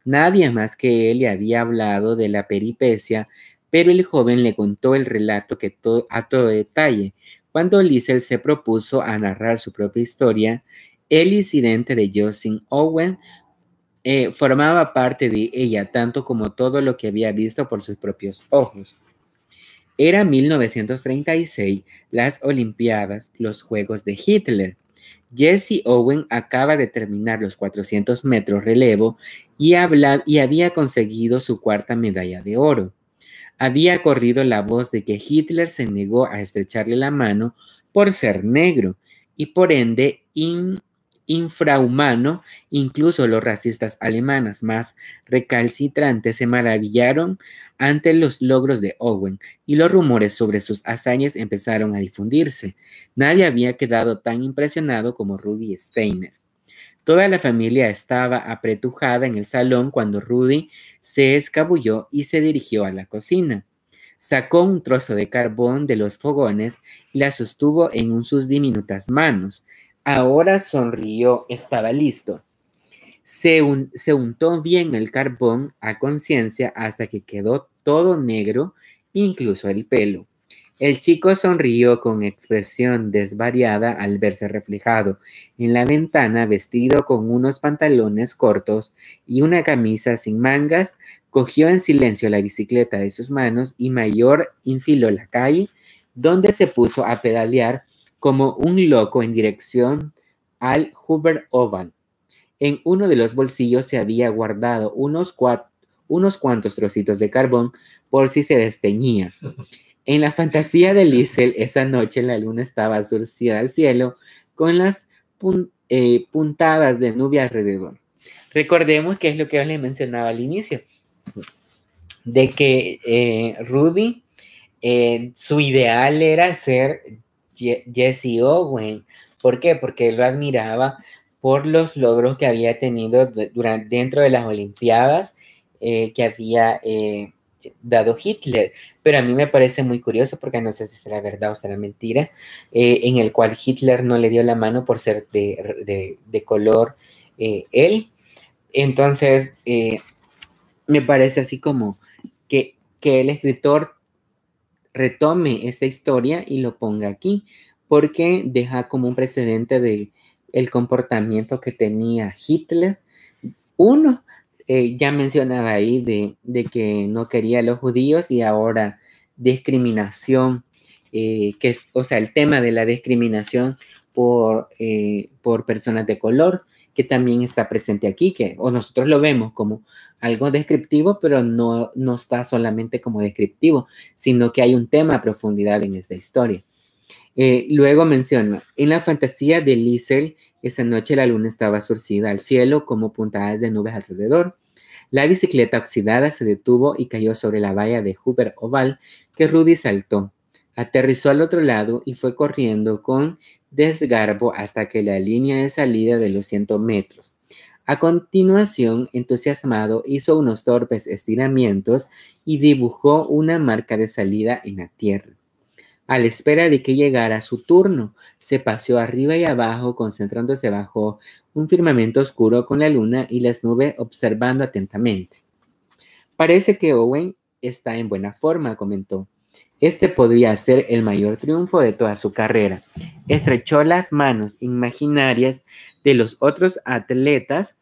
Nadie más que él le había hablado de la peripecia pero el joven le contó el relato que a todo detalle. Cuando Liesel se propuso a narrar su propia historia, el incidente de Joseph Owen eh, formaba parte de ella, tanto como todo lo que había visto por sus propios ojos. Era 1936, las Olimpiadas, los Juegos de Hitler. Jesse Owen acaba de terminar los 400 metros relevo y había conseguido su cuarta medalla de oro había corrido la voz de que Hitler se negó a estrecharle la mano por ser negro y por ende infrahumano, incluso los racistas alemanas más recalcitrantes se maravillaron ante los logros de Owen y los rumores sobre sus hazañas empezaron a difundirse. Nadie había quedado tan impresionado como Rudy Steiner. Toda la familia estaba apretujada en el salón cuando Rudy se escabulló y se dirigió a la cocina. Sacó un trozo de carbón de los fogones y la sostuvo en sus diminutas manos. Ahora sonrió, estaba listo. Se, se untó bien el carbón a conciencia hasta que quedó todo negro, incluso el pelo. El chico sonrió con expresión desvariada al verse reflejado en la ventana vestido con unos pantalones cortos y una camisa sin mangas, cogió en silencio la bicicleta de sus manos y Mayor infiló la calle, donde se puso a pedalear como un loco en dirección al Hubert Oval. En uno de los bolsillos se había guardado unos, unos cuantos trocitos de carbón por si se desteñía. En la fantasía de Liesel, esa noche la luna estaba surcida al cielo con las eh, puntadas de nube alrededor. Recordemos que es lo que les mencionaba al inicio, de que eh, Rudy, eh, su ideal era ser Jesse Owen. ¿Por qué? Porque él lo admiraba por los logros que había tenido durante, dentro de las Olimpiadas que había dado Hitler, pero a mí me parece muy curioso porque no sé si es la verdad o será mentira, eh, en el cual Hitler no le dio la mano por ser de, color eh, él. Entonces, eh, me parece así como que, que el escritor retome esta historia y lo ponga aquí, porque deja como un precedente de comportamiento que tenía Hitler. Uno, eh, ya mencionaba ahí de, que no quería a los judíos y ahora discriminación, eh, que es, o sea, el tema de la discriminación por, eh, por personas de color, que también está presente aquí, que o nosotros lo vemos como algo descriptivo, pero no, no está solamente como descriptivo, sino que hay un tema a profundidad en esta historia. luego menciona, en la fantasía de Liesel, esa noche la luna estaba surcida al cielo como puntadas de nubes alrededor. La bicicleta oxidada se detuvo y cayó sobre la valla de Hoover Oval que Rudy saltó. Aterrizó al otro lado y fue corriendo con desgarbo hasta que la línea de salida de los 100 metros. A continuación, entusiasmado, hizo unos torpes estiramientos y dibujó una marca de salida en la tierra. A la espera de que llegara su turno, se paseó arriba y abajo, concentrándose bajo un firmamento oscuro con la luna y las nubes observando atentamente. Parece que Owen está en buena forma, comentó. Este podría ser el mayor triunfo de toda su carrera. Estrechó las manos imaginarias de los otros atletas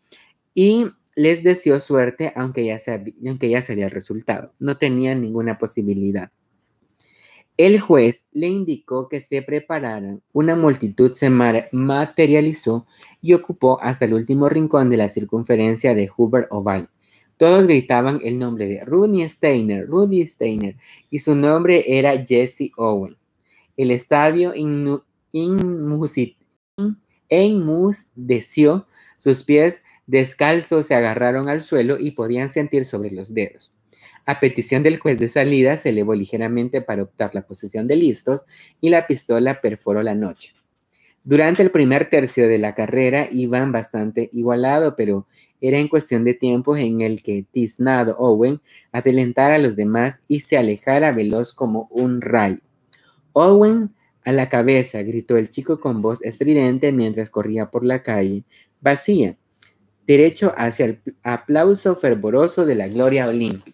y les deseó suerte, aunque ya, sabía, aunque ya el resultado. No tenía ninguna posibilidad. El juez le indicó que se prepararan. Una multitud se materializó y ocupó hasta el último rincón de la circunferencia de Hubert Oval. Todos gritaban el nombre de Rudy Steiner, Rudy Steiner, y su nombre era Jesse Owen. El estadio enmudeció, sus pies descalzos se agarraron al suelo y podían sentir sobre los dedos. A petición del juez de salida, se elevó ligeramente para optar la posición de listos y la pistola perforó la noche. Durante el primer tercio de la carrera iban bastante igualado, pero era en cuestión de tiempo en el que Tiznado Owen adelantara a los demás y se alejara veloz como un rayo. Owen a la cabeza, gritó el chico con voz estridente mientras corría por la calle vacía, derecho hacia el aplauso fervoroso de la gloria olímpica.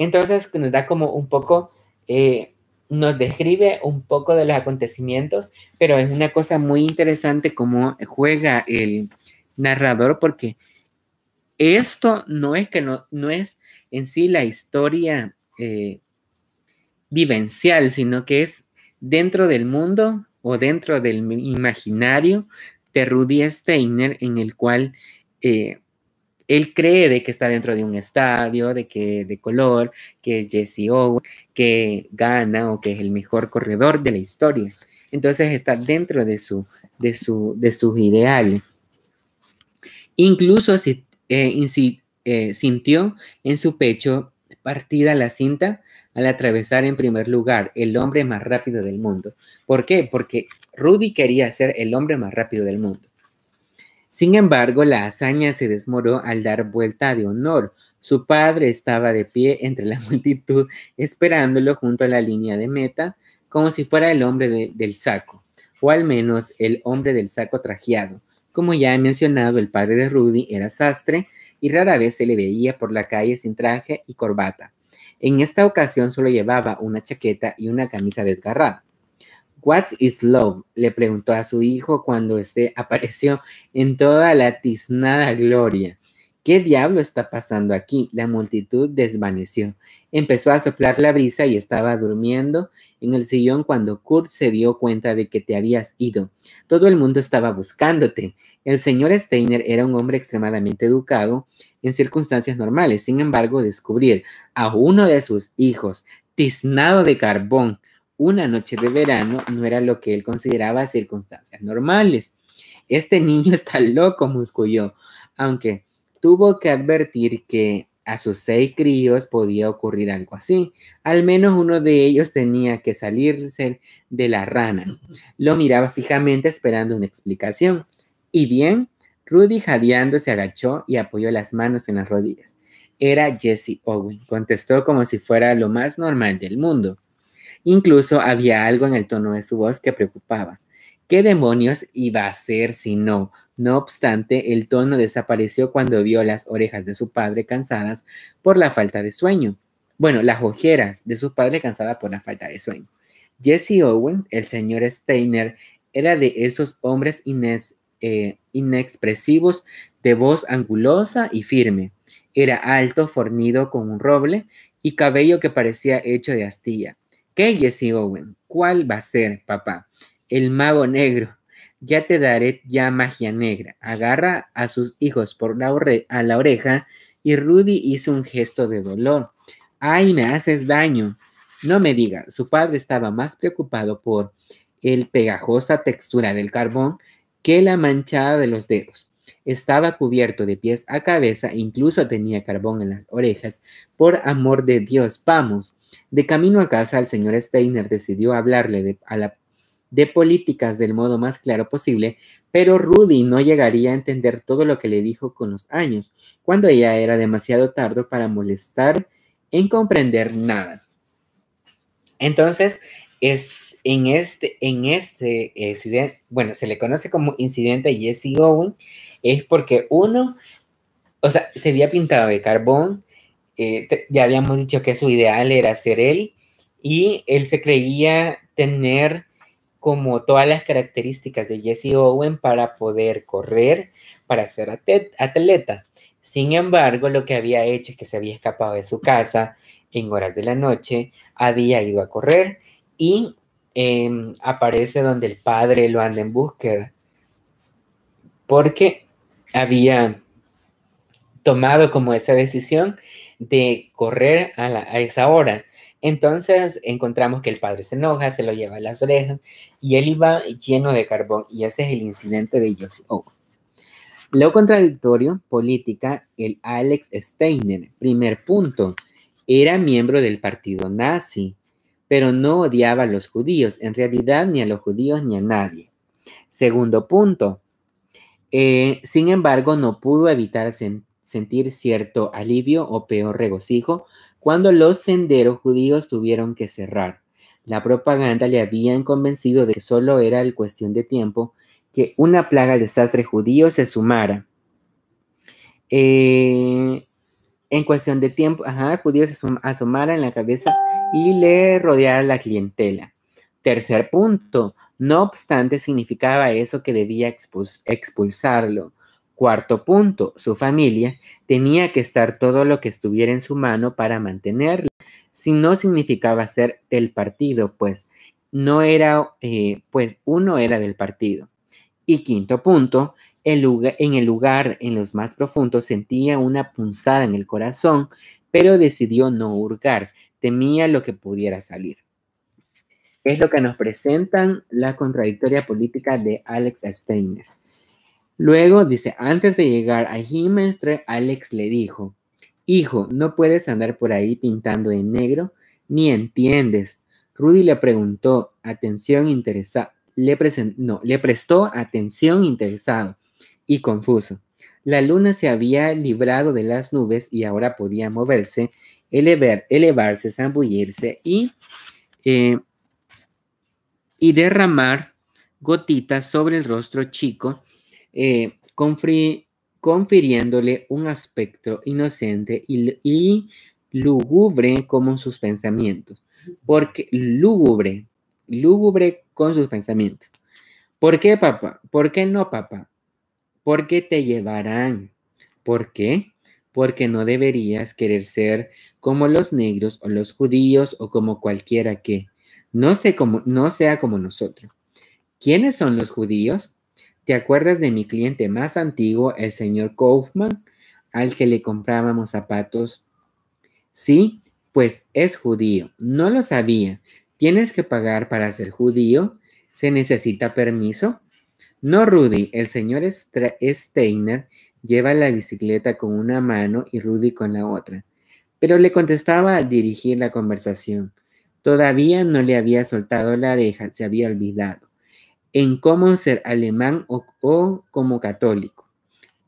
Entonces nos da como un poco, eh, nos describe un poco de los acontecimientos, pero es una cosa muy interesante cómo juega el narrador porque esto no es que no, es en sí la historia eh, vivencial, sino que es dentro del mundo o dentro del imaginario de Rudy Steiner en el cual eh, él cree de que está dentro de un estadio, de que de color, que es Jesse Owens, que gana o que es el mejor corredor de la historia. Entonces está dentro de, su, de, su, de sus ideales. Incluso si, eh, si eh, sintió en su pecho partida la cinta al atravesar en primer lugar el hombre más rápido del mundo. ¿Por qué? Porque Rudy quería ser el hombre más rápido del mundo. Sin embargo, la hazaña se desmoró al dar vuelta de honor. Su padre estaba de pie entre la multitud, esperándolo junto a la línea de meta, como si fuera el hombre del saco, o al menos el hombre del saco trajeado. Como ya he mencionado, el padre de Rudy era sastre y rara vez se le veía por la calle sin traje y corbata. En esta ocasión solo llevaba una chaqueta y una camisa desgarrada. What is love? le preguntó a su hijo cuando este apareció en toda la tiznada gloria. ¿Qué diablo está pasando aquí? La multitud desvaneció. Empezó a soplar la brisa y estaba durmiendo en el sillón cuando Kurt se dio cuenta de que te habías ido. Todo el mundo estaba buscándote. El señor Steiner era un hombre extremadamente educado en circunstancias normales. Sin embargo, descubrir a uno de sus hijos tiznado de carbón una noche de verano no era lo que él consideraba circunstancias normales. Este niño está loco, musculló, aunque tuvo que advertir que a sus seis críos podía ocurrir algo así. Al menos uno de ellos tenía que salirse de la rana. Lo miraba fijamente esperando una explicación. Y bien, Rudy jadeando se agachó y apoyó las manos en las rodillas. Era Jesse Owen, contestó como si fuera lo más normal del mundo. Incluso había algo en el tono de su voz que preocupaba. ¿Qué demonios iba a hacer si no? No obstante, el tono desapareció cuando vio las orejas de su padre cansadas por la falta de sueño. Bueno, las ojeras de su padre cansadas por la falta de sueño. Jesse Owens, el señor Steiner, era de esos hombres eh, inexpresivos de voz angulosa y firme. Era alto, fornido con un roble y cabello que parecía hecho de astilla. Jesse Owen, ¿cuál va a ser, papá? El mago negro. Ya te daré ya magia negra. Agarra a sus hijos por la a la oreja y Rudy hizo un gesto de dolor. ¡Ay, me haces daño! No me diga, su padre estaba más preocupado por el pegajosa textura del carbón que la manchada de los dedos. Estaba cubierto de pies a cabeza, e incluso tenía carbón en las orejas. Por amor de Dios, vamos. De camino a casa, el señor Steiner decidió hablarle de, a la, de políticas del modo más claro posible, pero Rudy no llegaría a entender todo lo que le dijo con los años, cuando ella era demasiado tarde para molestar en comprender nada. Entonces, es, en este, en este incidente, bueno, se le conoce como incidente Jesse Owen, es porque uno, o sea, se había pintado de carbón, eh, ya habíamos dicho que su ideal era ser él y él se creía tener como todas las características de Jesse Owen para poder correr, para ser atleta. Sin embargo, lo que había hecho es que se había escapado de su casa en horas de la noche, había ido a correr y em, aparece donde el padre lo anda en búsqueda, porque había tomado como esa decisión de correr a, esa hora. Entonces encontramos que el padre se enoja, se lo lleva a las orejas y él iba lleno de carbón y ese es el incidente de Yossi oh. Lo contradictorio, política, el Alex Steiner, primer punto, era miembro del partido nazi, pero no odiaba a los judíos, en realidad ni a los judíos ni a nadie. Segundo punto, eh, sin embargo no pudo evitar sentir sentir cierto alivio o peor regocijo cuando los senderos judíos tuvieron que cerrar. La propaganda le habían convencido de que solo era cuestión de tiempo que una plaga de desastre judío se sumara. Eh, en cuestión de tiempo, ajá, judíos se asomara en la cabeza y le rodeara la clientela. Tercer punto, no obstante significaba eso que debía expulsarlo. Cuarto punto, su familia tenía que estar todo lo que estuviera en su mano para mantenerla, si no significaba ser del partido, pues no era, eh, pues uno era del partido. Y quinto punto, en el lugar, en los más profundos, sentía una punzada en el corazón, pero decidió no hurgar, temía lo que pudiera salir. Es lo que nos presentan la contradictoria política de Alex Steiner. Luego dice, antes de llegar a Jimestre, Alex le dijo, hijo, no puedes andar por ahí pintando en negro, ni entiendes. Rudy le preguntó, atención interesada, le, le prestó atención interesado y confuso. La luna se había librado de las nubes y ahora podía moverse, elevarse, zambullirse y, eh, y derramar gotitas sobre el rostro chico eh, confiriéndole un aspecto inocente y, lúgubre como sus pensamientos. Porque lúgubre, lúgubre con sus pensamientos. ¿Por qué, papá? ¿Por qué no, papá? Porque te llevarán. ¿Por qué? Porque no deberías querer ser como los negros o los judíos o como cualquiera que no, sé cómo, no sea como nosotros. ¿Quiénes son los judíos? ¿Te acuerdas de mi cliente más antiguo, el señor Kaufman, al que le comprábamos zapatos? Sí, pues es judío. No lo sabía. ¿Tienes que pagar para ser judío? ¿Se necesita permiso? No, Rudy, el señor Steiner lleva la bicicleta con una mano y Rudy con la otra. Pero le contestaba al dirigir la conversación. Todavía no le había soltado la oreja, se había olvidado en cómo ser alemán o, como católico.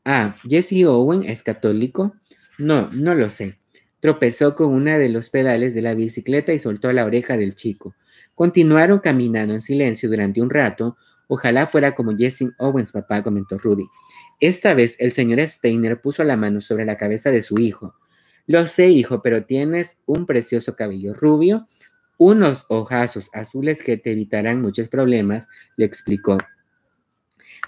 Ah, Jesse Owen es católico. No, no lo sé. Tropezó con una de los pedales de la bicicleta y soltó la oreja del chico. Continuaron caminando en silencio durante un rato. Ojalá fuera como Jesse Owens, papá, comentó Rudy. Esta vez el señor Steiner puso la mano sobre la cabeza de su hijo. Lo sé, hijo, pero tienes un precioso cabello rubio unos ojazos azules que te evitarán muchos problemas, le explicó.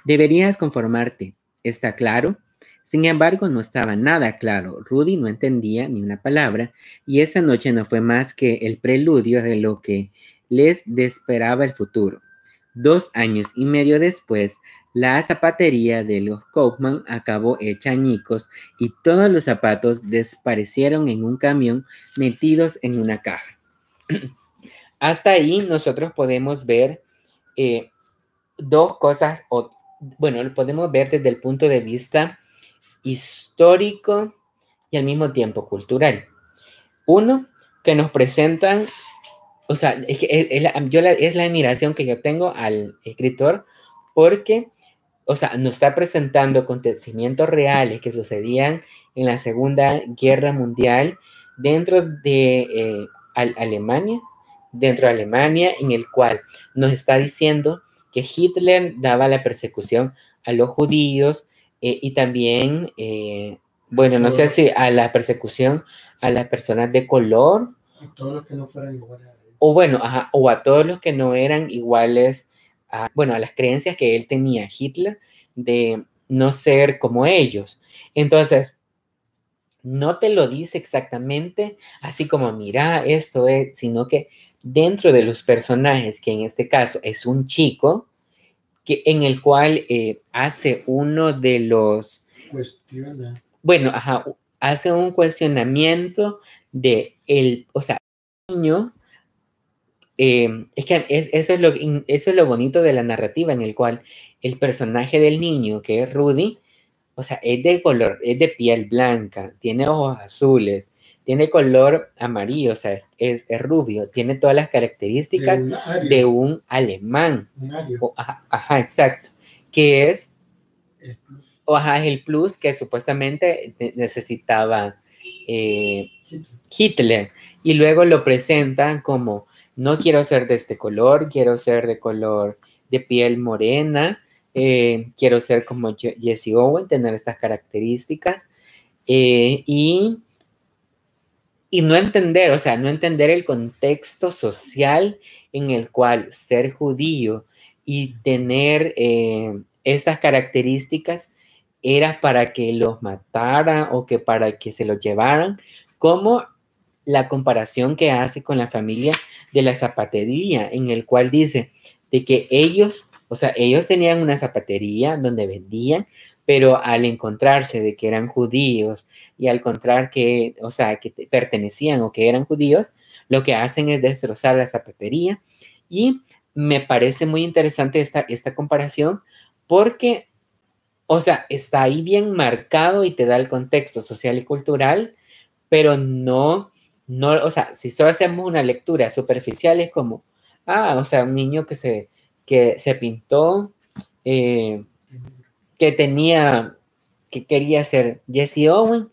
Deberías conformarte, ¿está claro? Sin embargo, no estaba nada claro. Rudy no entendía ni una palabra y esa noche no fue más que el preludio de lo que les desesperaba el futuro. Dos años y medio después, la zapatería de los Kaufman acabó hecha añicos y todos los zapatos desaparecieron en un camión metidos en una caja. Hasta ahí nosotros podemos ver eh, dos cosas, o, bueno, lo podemos ver desde el punto de vista histórico y al mismo tiempo cultural. Uno, que nos presentan, o sea, es, que es, la, admiración que yo tengo al escritor porque o sea, nos está presentando acontecimientos reales que sucedían en la Segunda Guerra Mundial dentro de eh, Alemania dentro de Alemania en el cual nos está diciendo que Hitler daba la persecución a los judíos eh, y también, eh, bueno, no sé si a la persecución a las personas de color. A todos los que no fueran iguales. O bueno, o a todos los que no eran iguales, a, bueno, a las creencias que él tenía, Hitler, de no ser como ellos. Entonces, no te lo dice exactamente así como, mira, esto es, sino que dentro de los personajes, que en este caso es un chico, que, en el cual eh, hace uno de los... Cuestiona. Bueno, ajá, hace un cuestionamiento de el, o sea, el niño, eh, es que eso, es lo, eso es lo bonito de la narrativa en el cual el personaje del niño, que es Rudy, o sea, es de color, es de piel blanca, tiene ojos azules, tiene color amarillo, o sea, es, rubio, tiene todas las características de, un alemán. ajá, exacto. Que es el O, ajá, el plus que supuestamente necesitaba eh, Hitler. Y luego lo presentan como, no quiero ser de este color, quiero ser de color de piel morena, eh, quiero ser como Jesse Owen, tener estas características. Eh, y y no entender, o sea, no entender el contexto social en el cual ser judío y tener eh, estas características era para que los matara o que para que se los llevaran, como la comparación que hace con la familia de la zapatería, en el cual dice de que ellos, o sea, ellos tenían una zapatería donde vendían, pero al encontrarse de que eran judíos y al encontrar que, o sea, que pertenecían o que eran judíos, lo que hacen es destrozar la zapatería. Y me parece muy interesante esta, esta comparación porque, o sea, está ahí bien marcado y te da el contexto social y cultural, pero no, no, o sea, si solo hacemos una lectura superficial es como, ah, o sea, un niño que se, que se pintó. Eh, que tenía, que quería ser Jesse Owen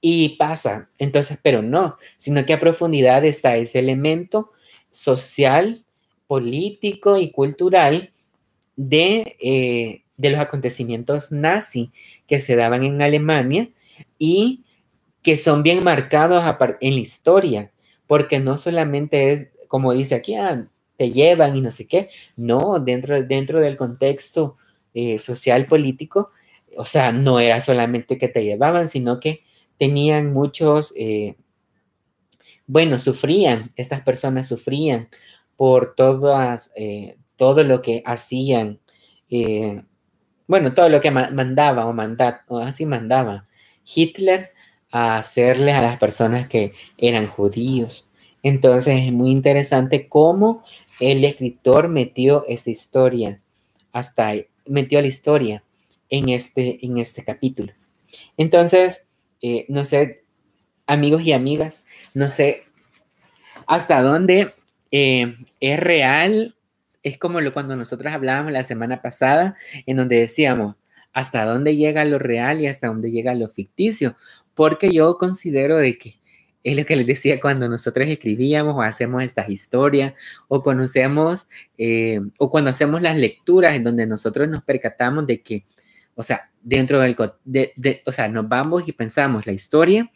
y pasa. Entonces, pero no, sino que a profundidad está ese elemento social, político y cultural de, eh, de los acontecimientos nazi que se daban en Alemania y que son bien marcados en la historia, porque no solamente es, como dice aquí, ah, te llevan y no sé qué, no, dentro, dentro del contexto eh, social político, o sea, no era solamente que te llevaban, sino que tenían muchos, eh, bueno, sufrían, estas personas sufrían por todas, eh, todo lo que hacían, bueno, todo lo que mandaba o, mandaba o así mandaba Hitler a hacerle a las personas que eran judíos. Entonces es muy interesante cómo el escritor metió esta historia hasta, metió la historia en este, en este capítulo. Entonces, eh, no sé, amigos y amigas, no sé hasta dónde eh, es real. Es como lo, cuando nosotros hablábamos la semana pasada, en donde decíamos, hasta dónde llega lo real y hasta dónde llega lo ficticio, porque yo considero de que es lo que les decía cuando nosotros escribíamos o hacemos estas historias o conocemos eh, o cuando hacemos las lecturas en donde nosotros nos percatamos de que, o sea, dentro del, de, o sea, nos vamos y pensamos la historia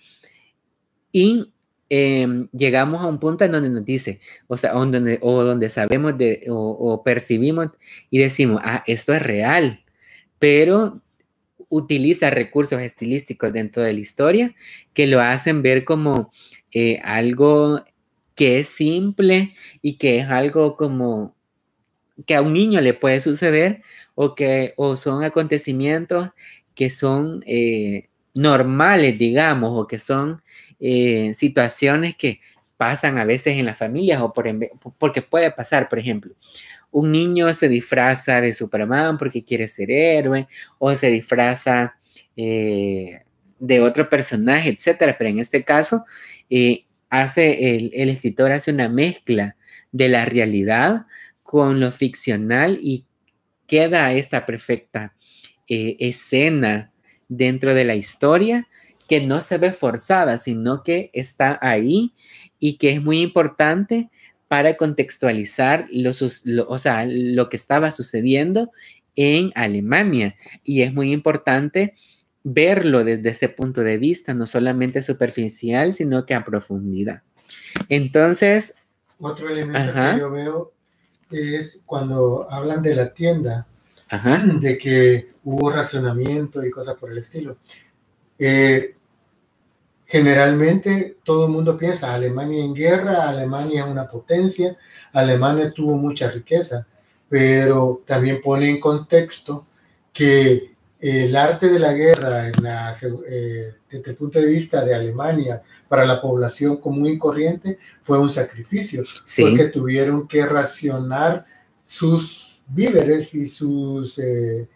y em, llegamos a un punto en donde nos dice, o sea, donde, o donde sabemos de, o percibimos y decimos, ah, esto es real, pero utiliza recursos estilísticos dentro de la historia que lo hacen ver como eh, algo que es simple y que es algo como que a un niño le puede suceder o que o son acontecimientos que son eh, normales, digamos, o que son eh, situaciones que pasan a veces en las familias o por, porque puede pasar, por ejemplo, un niño se disfraza de Superman porque quiere ser héroe, o se disfraza eh, de otro personaje, etcétera. Pero en este caso, eh, hace el, escritor hace una mezcla de la realidad con lo ficcional y queda esta perfecta eh, escena dentro de la historia que no se ve forzada, sino que está ahí y que es muy importante para contextualizar lo, o sea, lo que estaba sucediendo en Alemania. Y es muy importante verlo desde ese punto de vista, no solamente superficial, sino que a profundidad. Entonces... Otro elemento que yo veo es cuando hablan de la tienda, de que hubo racionamiento y cosas por el estilo. Eh, Generalmente todo el mundo piensa, Alemania en guerra, Alemania es una potencia, Alemania tuvo mucha riqueza, pero también pone en contexto que el arte de la guerra eh, desde el punto de vista de Alemania para la población común y corriente fue un sacrificio, porque tuvieron que racionar sus víveres y sus, eh,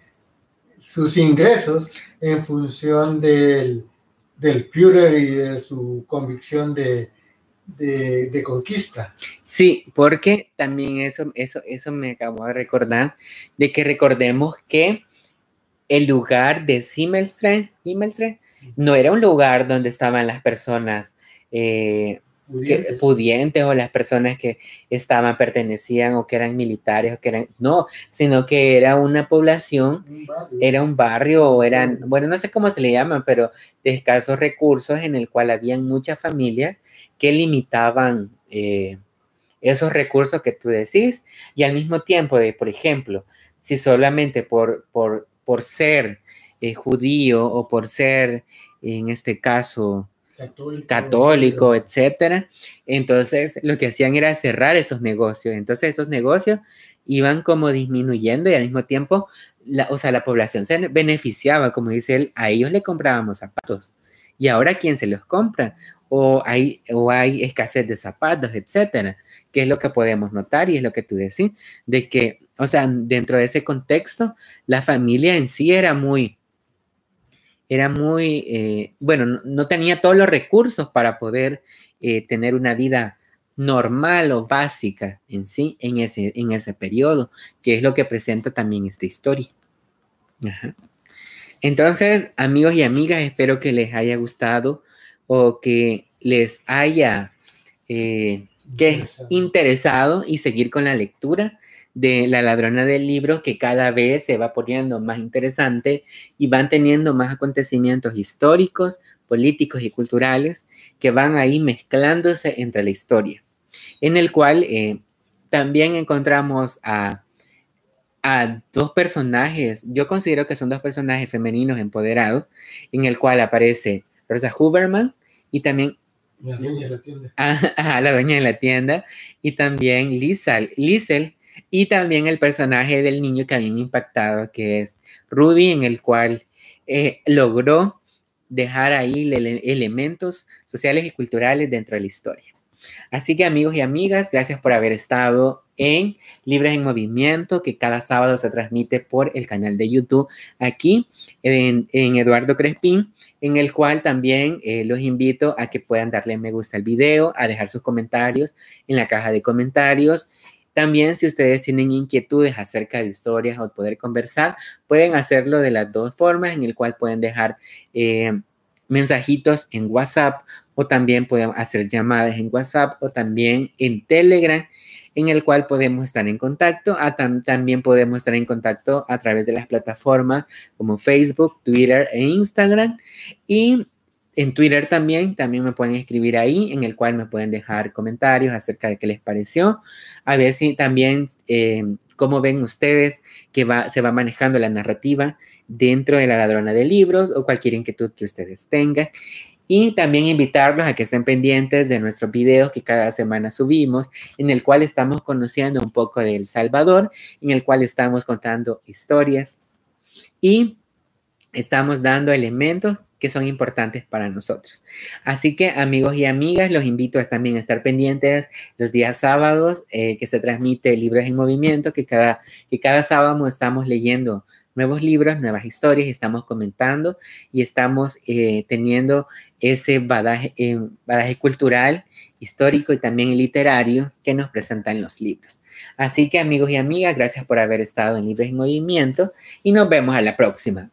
sus ingresos en función del, del Führer y de su convicción de, conquista. Sí, porque también eso, eso, eso me acabo de recordar, de que recordemos que el lugar de Simmelstrand, no era un lugar donde estaban las personas eh, pudientes. o las personas que estaban, pertenecían o que eran militares o que eran, no, sino que era una población, era un barrio o eran, bueno, no sé cómo se le llama, pero de escasos recursos en el cual habían muchas familias que limitaban eh, esos recursos que tú decís y al mismo tiempo de, por ejemplo, si solamente por, por, por ser eh, judío o por ser, en este caso, católico, etcétera. Entonces, lo que hacían era cerrar esos negocios. Entonces, esos negocios iban como disminuyendo y al mismo tiempo, la, o sea, la población se beneficiaba, como dice él, a ellos le comprábamos zapatos. Y ahora, ¿quién se los compra? O hay, o hay escasez de zapatos, etcétera, que es lo que podemos notar y es lo que tú decís, de que, o sea, dentro de ese contexto, la familia en sí era muy, era muy, eh, bueno, no, tenía todos los recursos para poder eh, tener una vida normal o básica en sí, en ese, en ese periodo, que es lo que presenta también esta historia. Entonces, amigos y amigas, espero que les haya gustado o que les haya eh, que interesado y seguir con la lectura de la ladrona del libro que cada vez se va poniendo más interesante y van teniendo más acontecimientos históricos, políticos y culturales que van ahí mezclándose entre la historia, en el cual eh, también encontramos a, dos personajes, yo considero que son dos personajes femeninos empoderados, en el cual aparece Rosa Huberman y también la dueña de la tienda. Ah, ajá, la dueña de la tienda. Y también Liesel, Lizal. Y también el personaje del niño que había impactado, que es Rudy, en el cual eh, logró dejar ahí elementos sociales y culturales dentro de la historia. Así que amigos y amigas, gracias por haber estado en Libres en Movimiento, que cada sábado se transmite por el canal de YouTube aquí en, Eduardo Crespín, en el cual también eh, los invito a que puedan darle me gusta al video, a dejar sus comentarios en la caja de comentarios también si ustedes tienen inquietudes acerca de historias o poder conversar, pueden hacerlo de las dos formas en el cual pueden dejar eh, mensajitos en WhatsApp o también pueden hacer llamadas en WhatsApp o también en Telegram en el cual podemos estar en contacto. Ah, también podemos estar en contacto a través de las plataformas como Facebook, Twitter e Instagram. Y en Twitter también, también me pueden escribir ahí, en el cual me pueden dejar comentarios acerca de qué les pareció. A ver si también, eh, cómo ven ustedes que va, se va manejando la narrativa dentro de la ladrona de libros o cualquier inquietud que ustedes tengan. Y también invitarlos a que estén pendientes de nuestros videos que cada semana subimos, en el cual estamos conociendo un poco de El Salvador, en el cual estamos contando historias y estamos dando elementos que son importantes para nosotros. Así que amigos y amigas, los invito a también a estar pendientes los días sábados eh, que se transmite Libros en Movimiento, que cada, que cada sábado estamos leyendo nuevos libros, nuevas historias, estamos comentando y estamos eh, teniendo ese bagaje eh, badaje, cultural, histórico y también literario que nos presentan los libros. Así que amigos y amigas, gracias por haber estado en Libros en Movimiento y nos vemos a la próxima.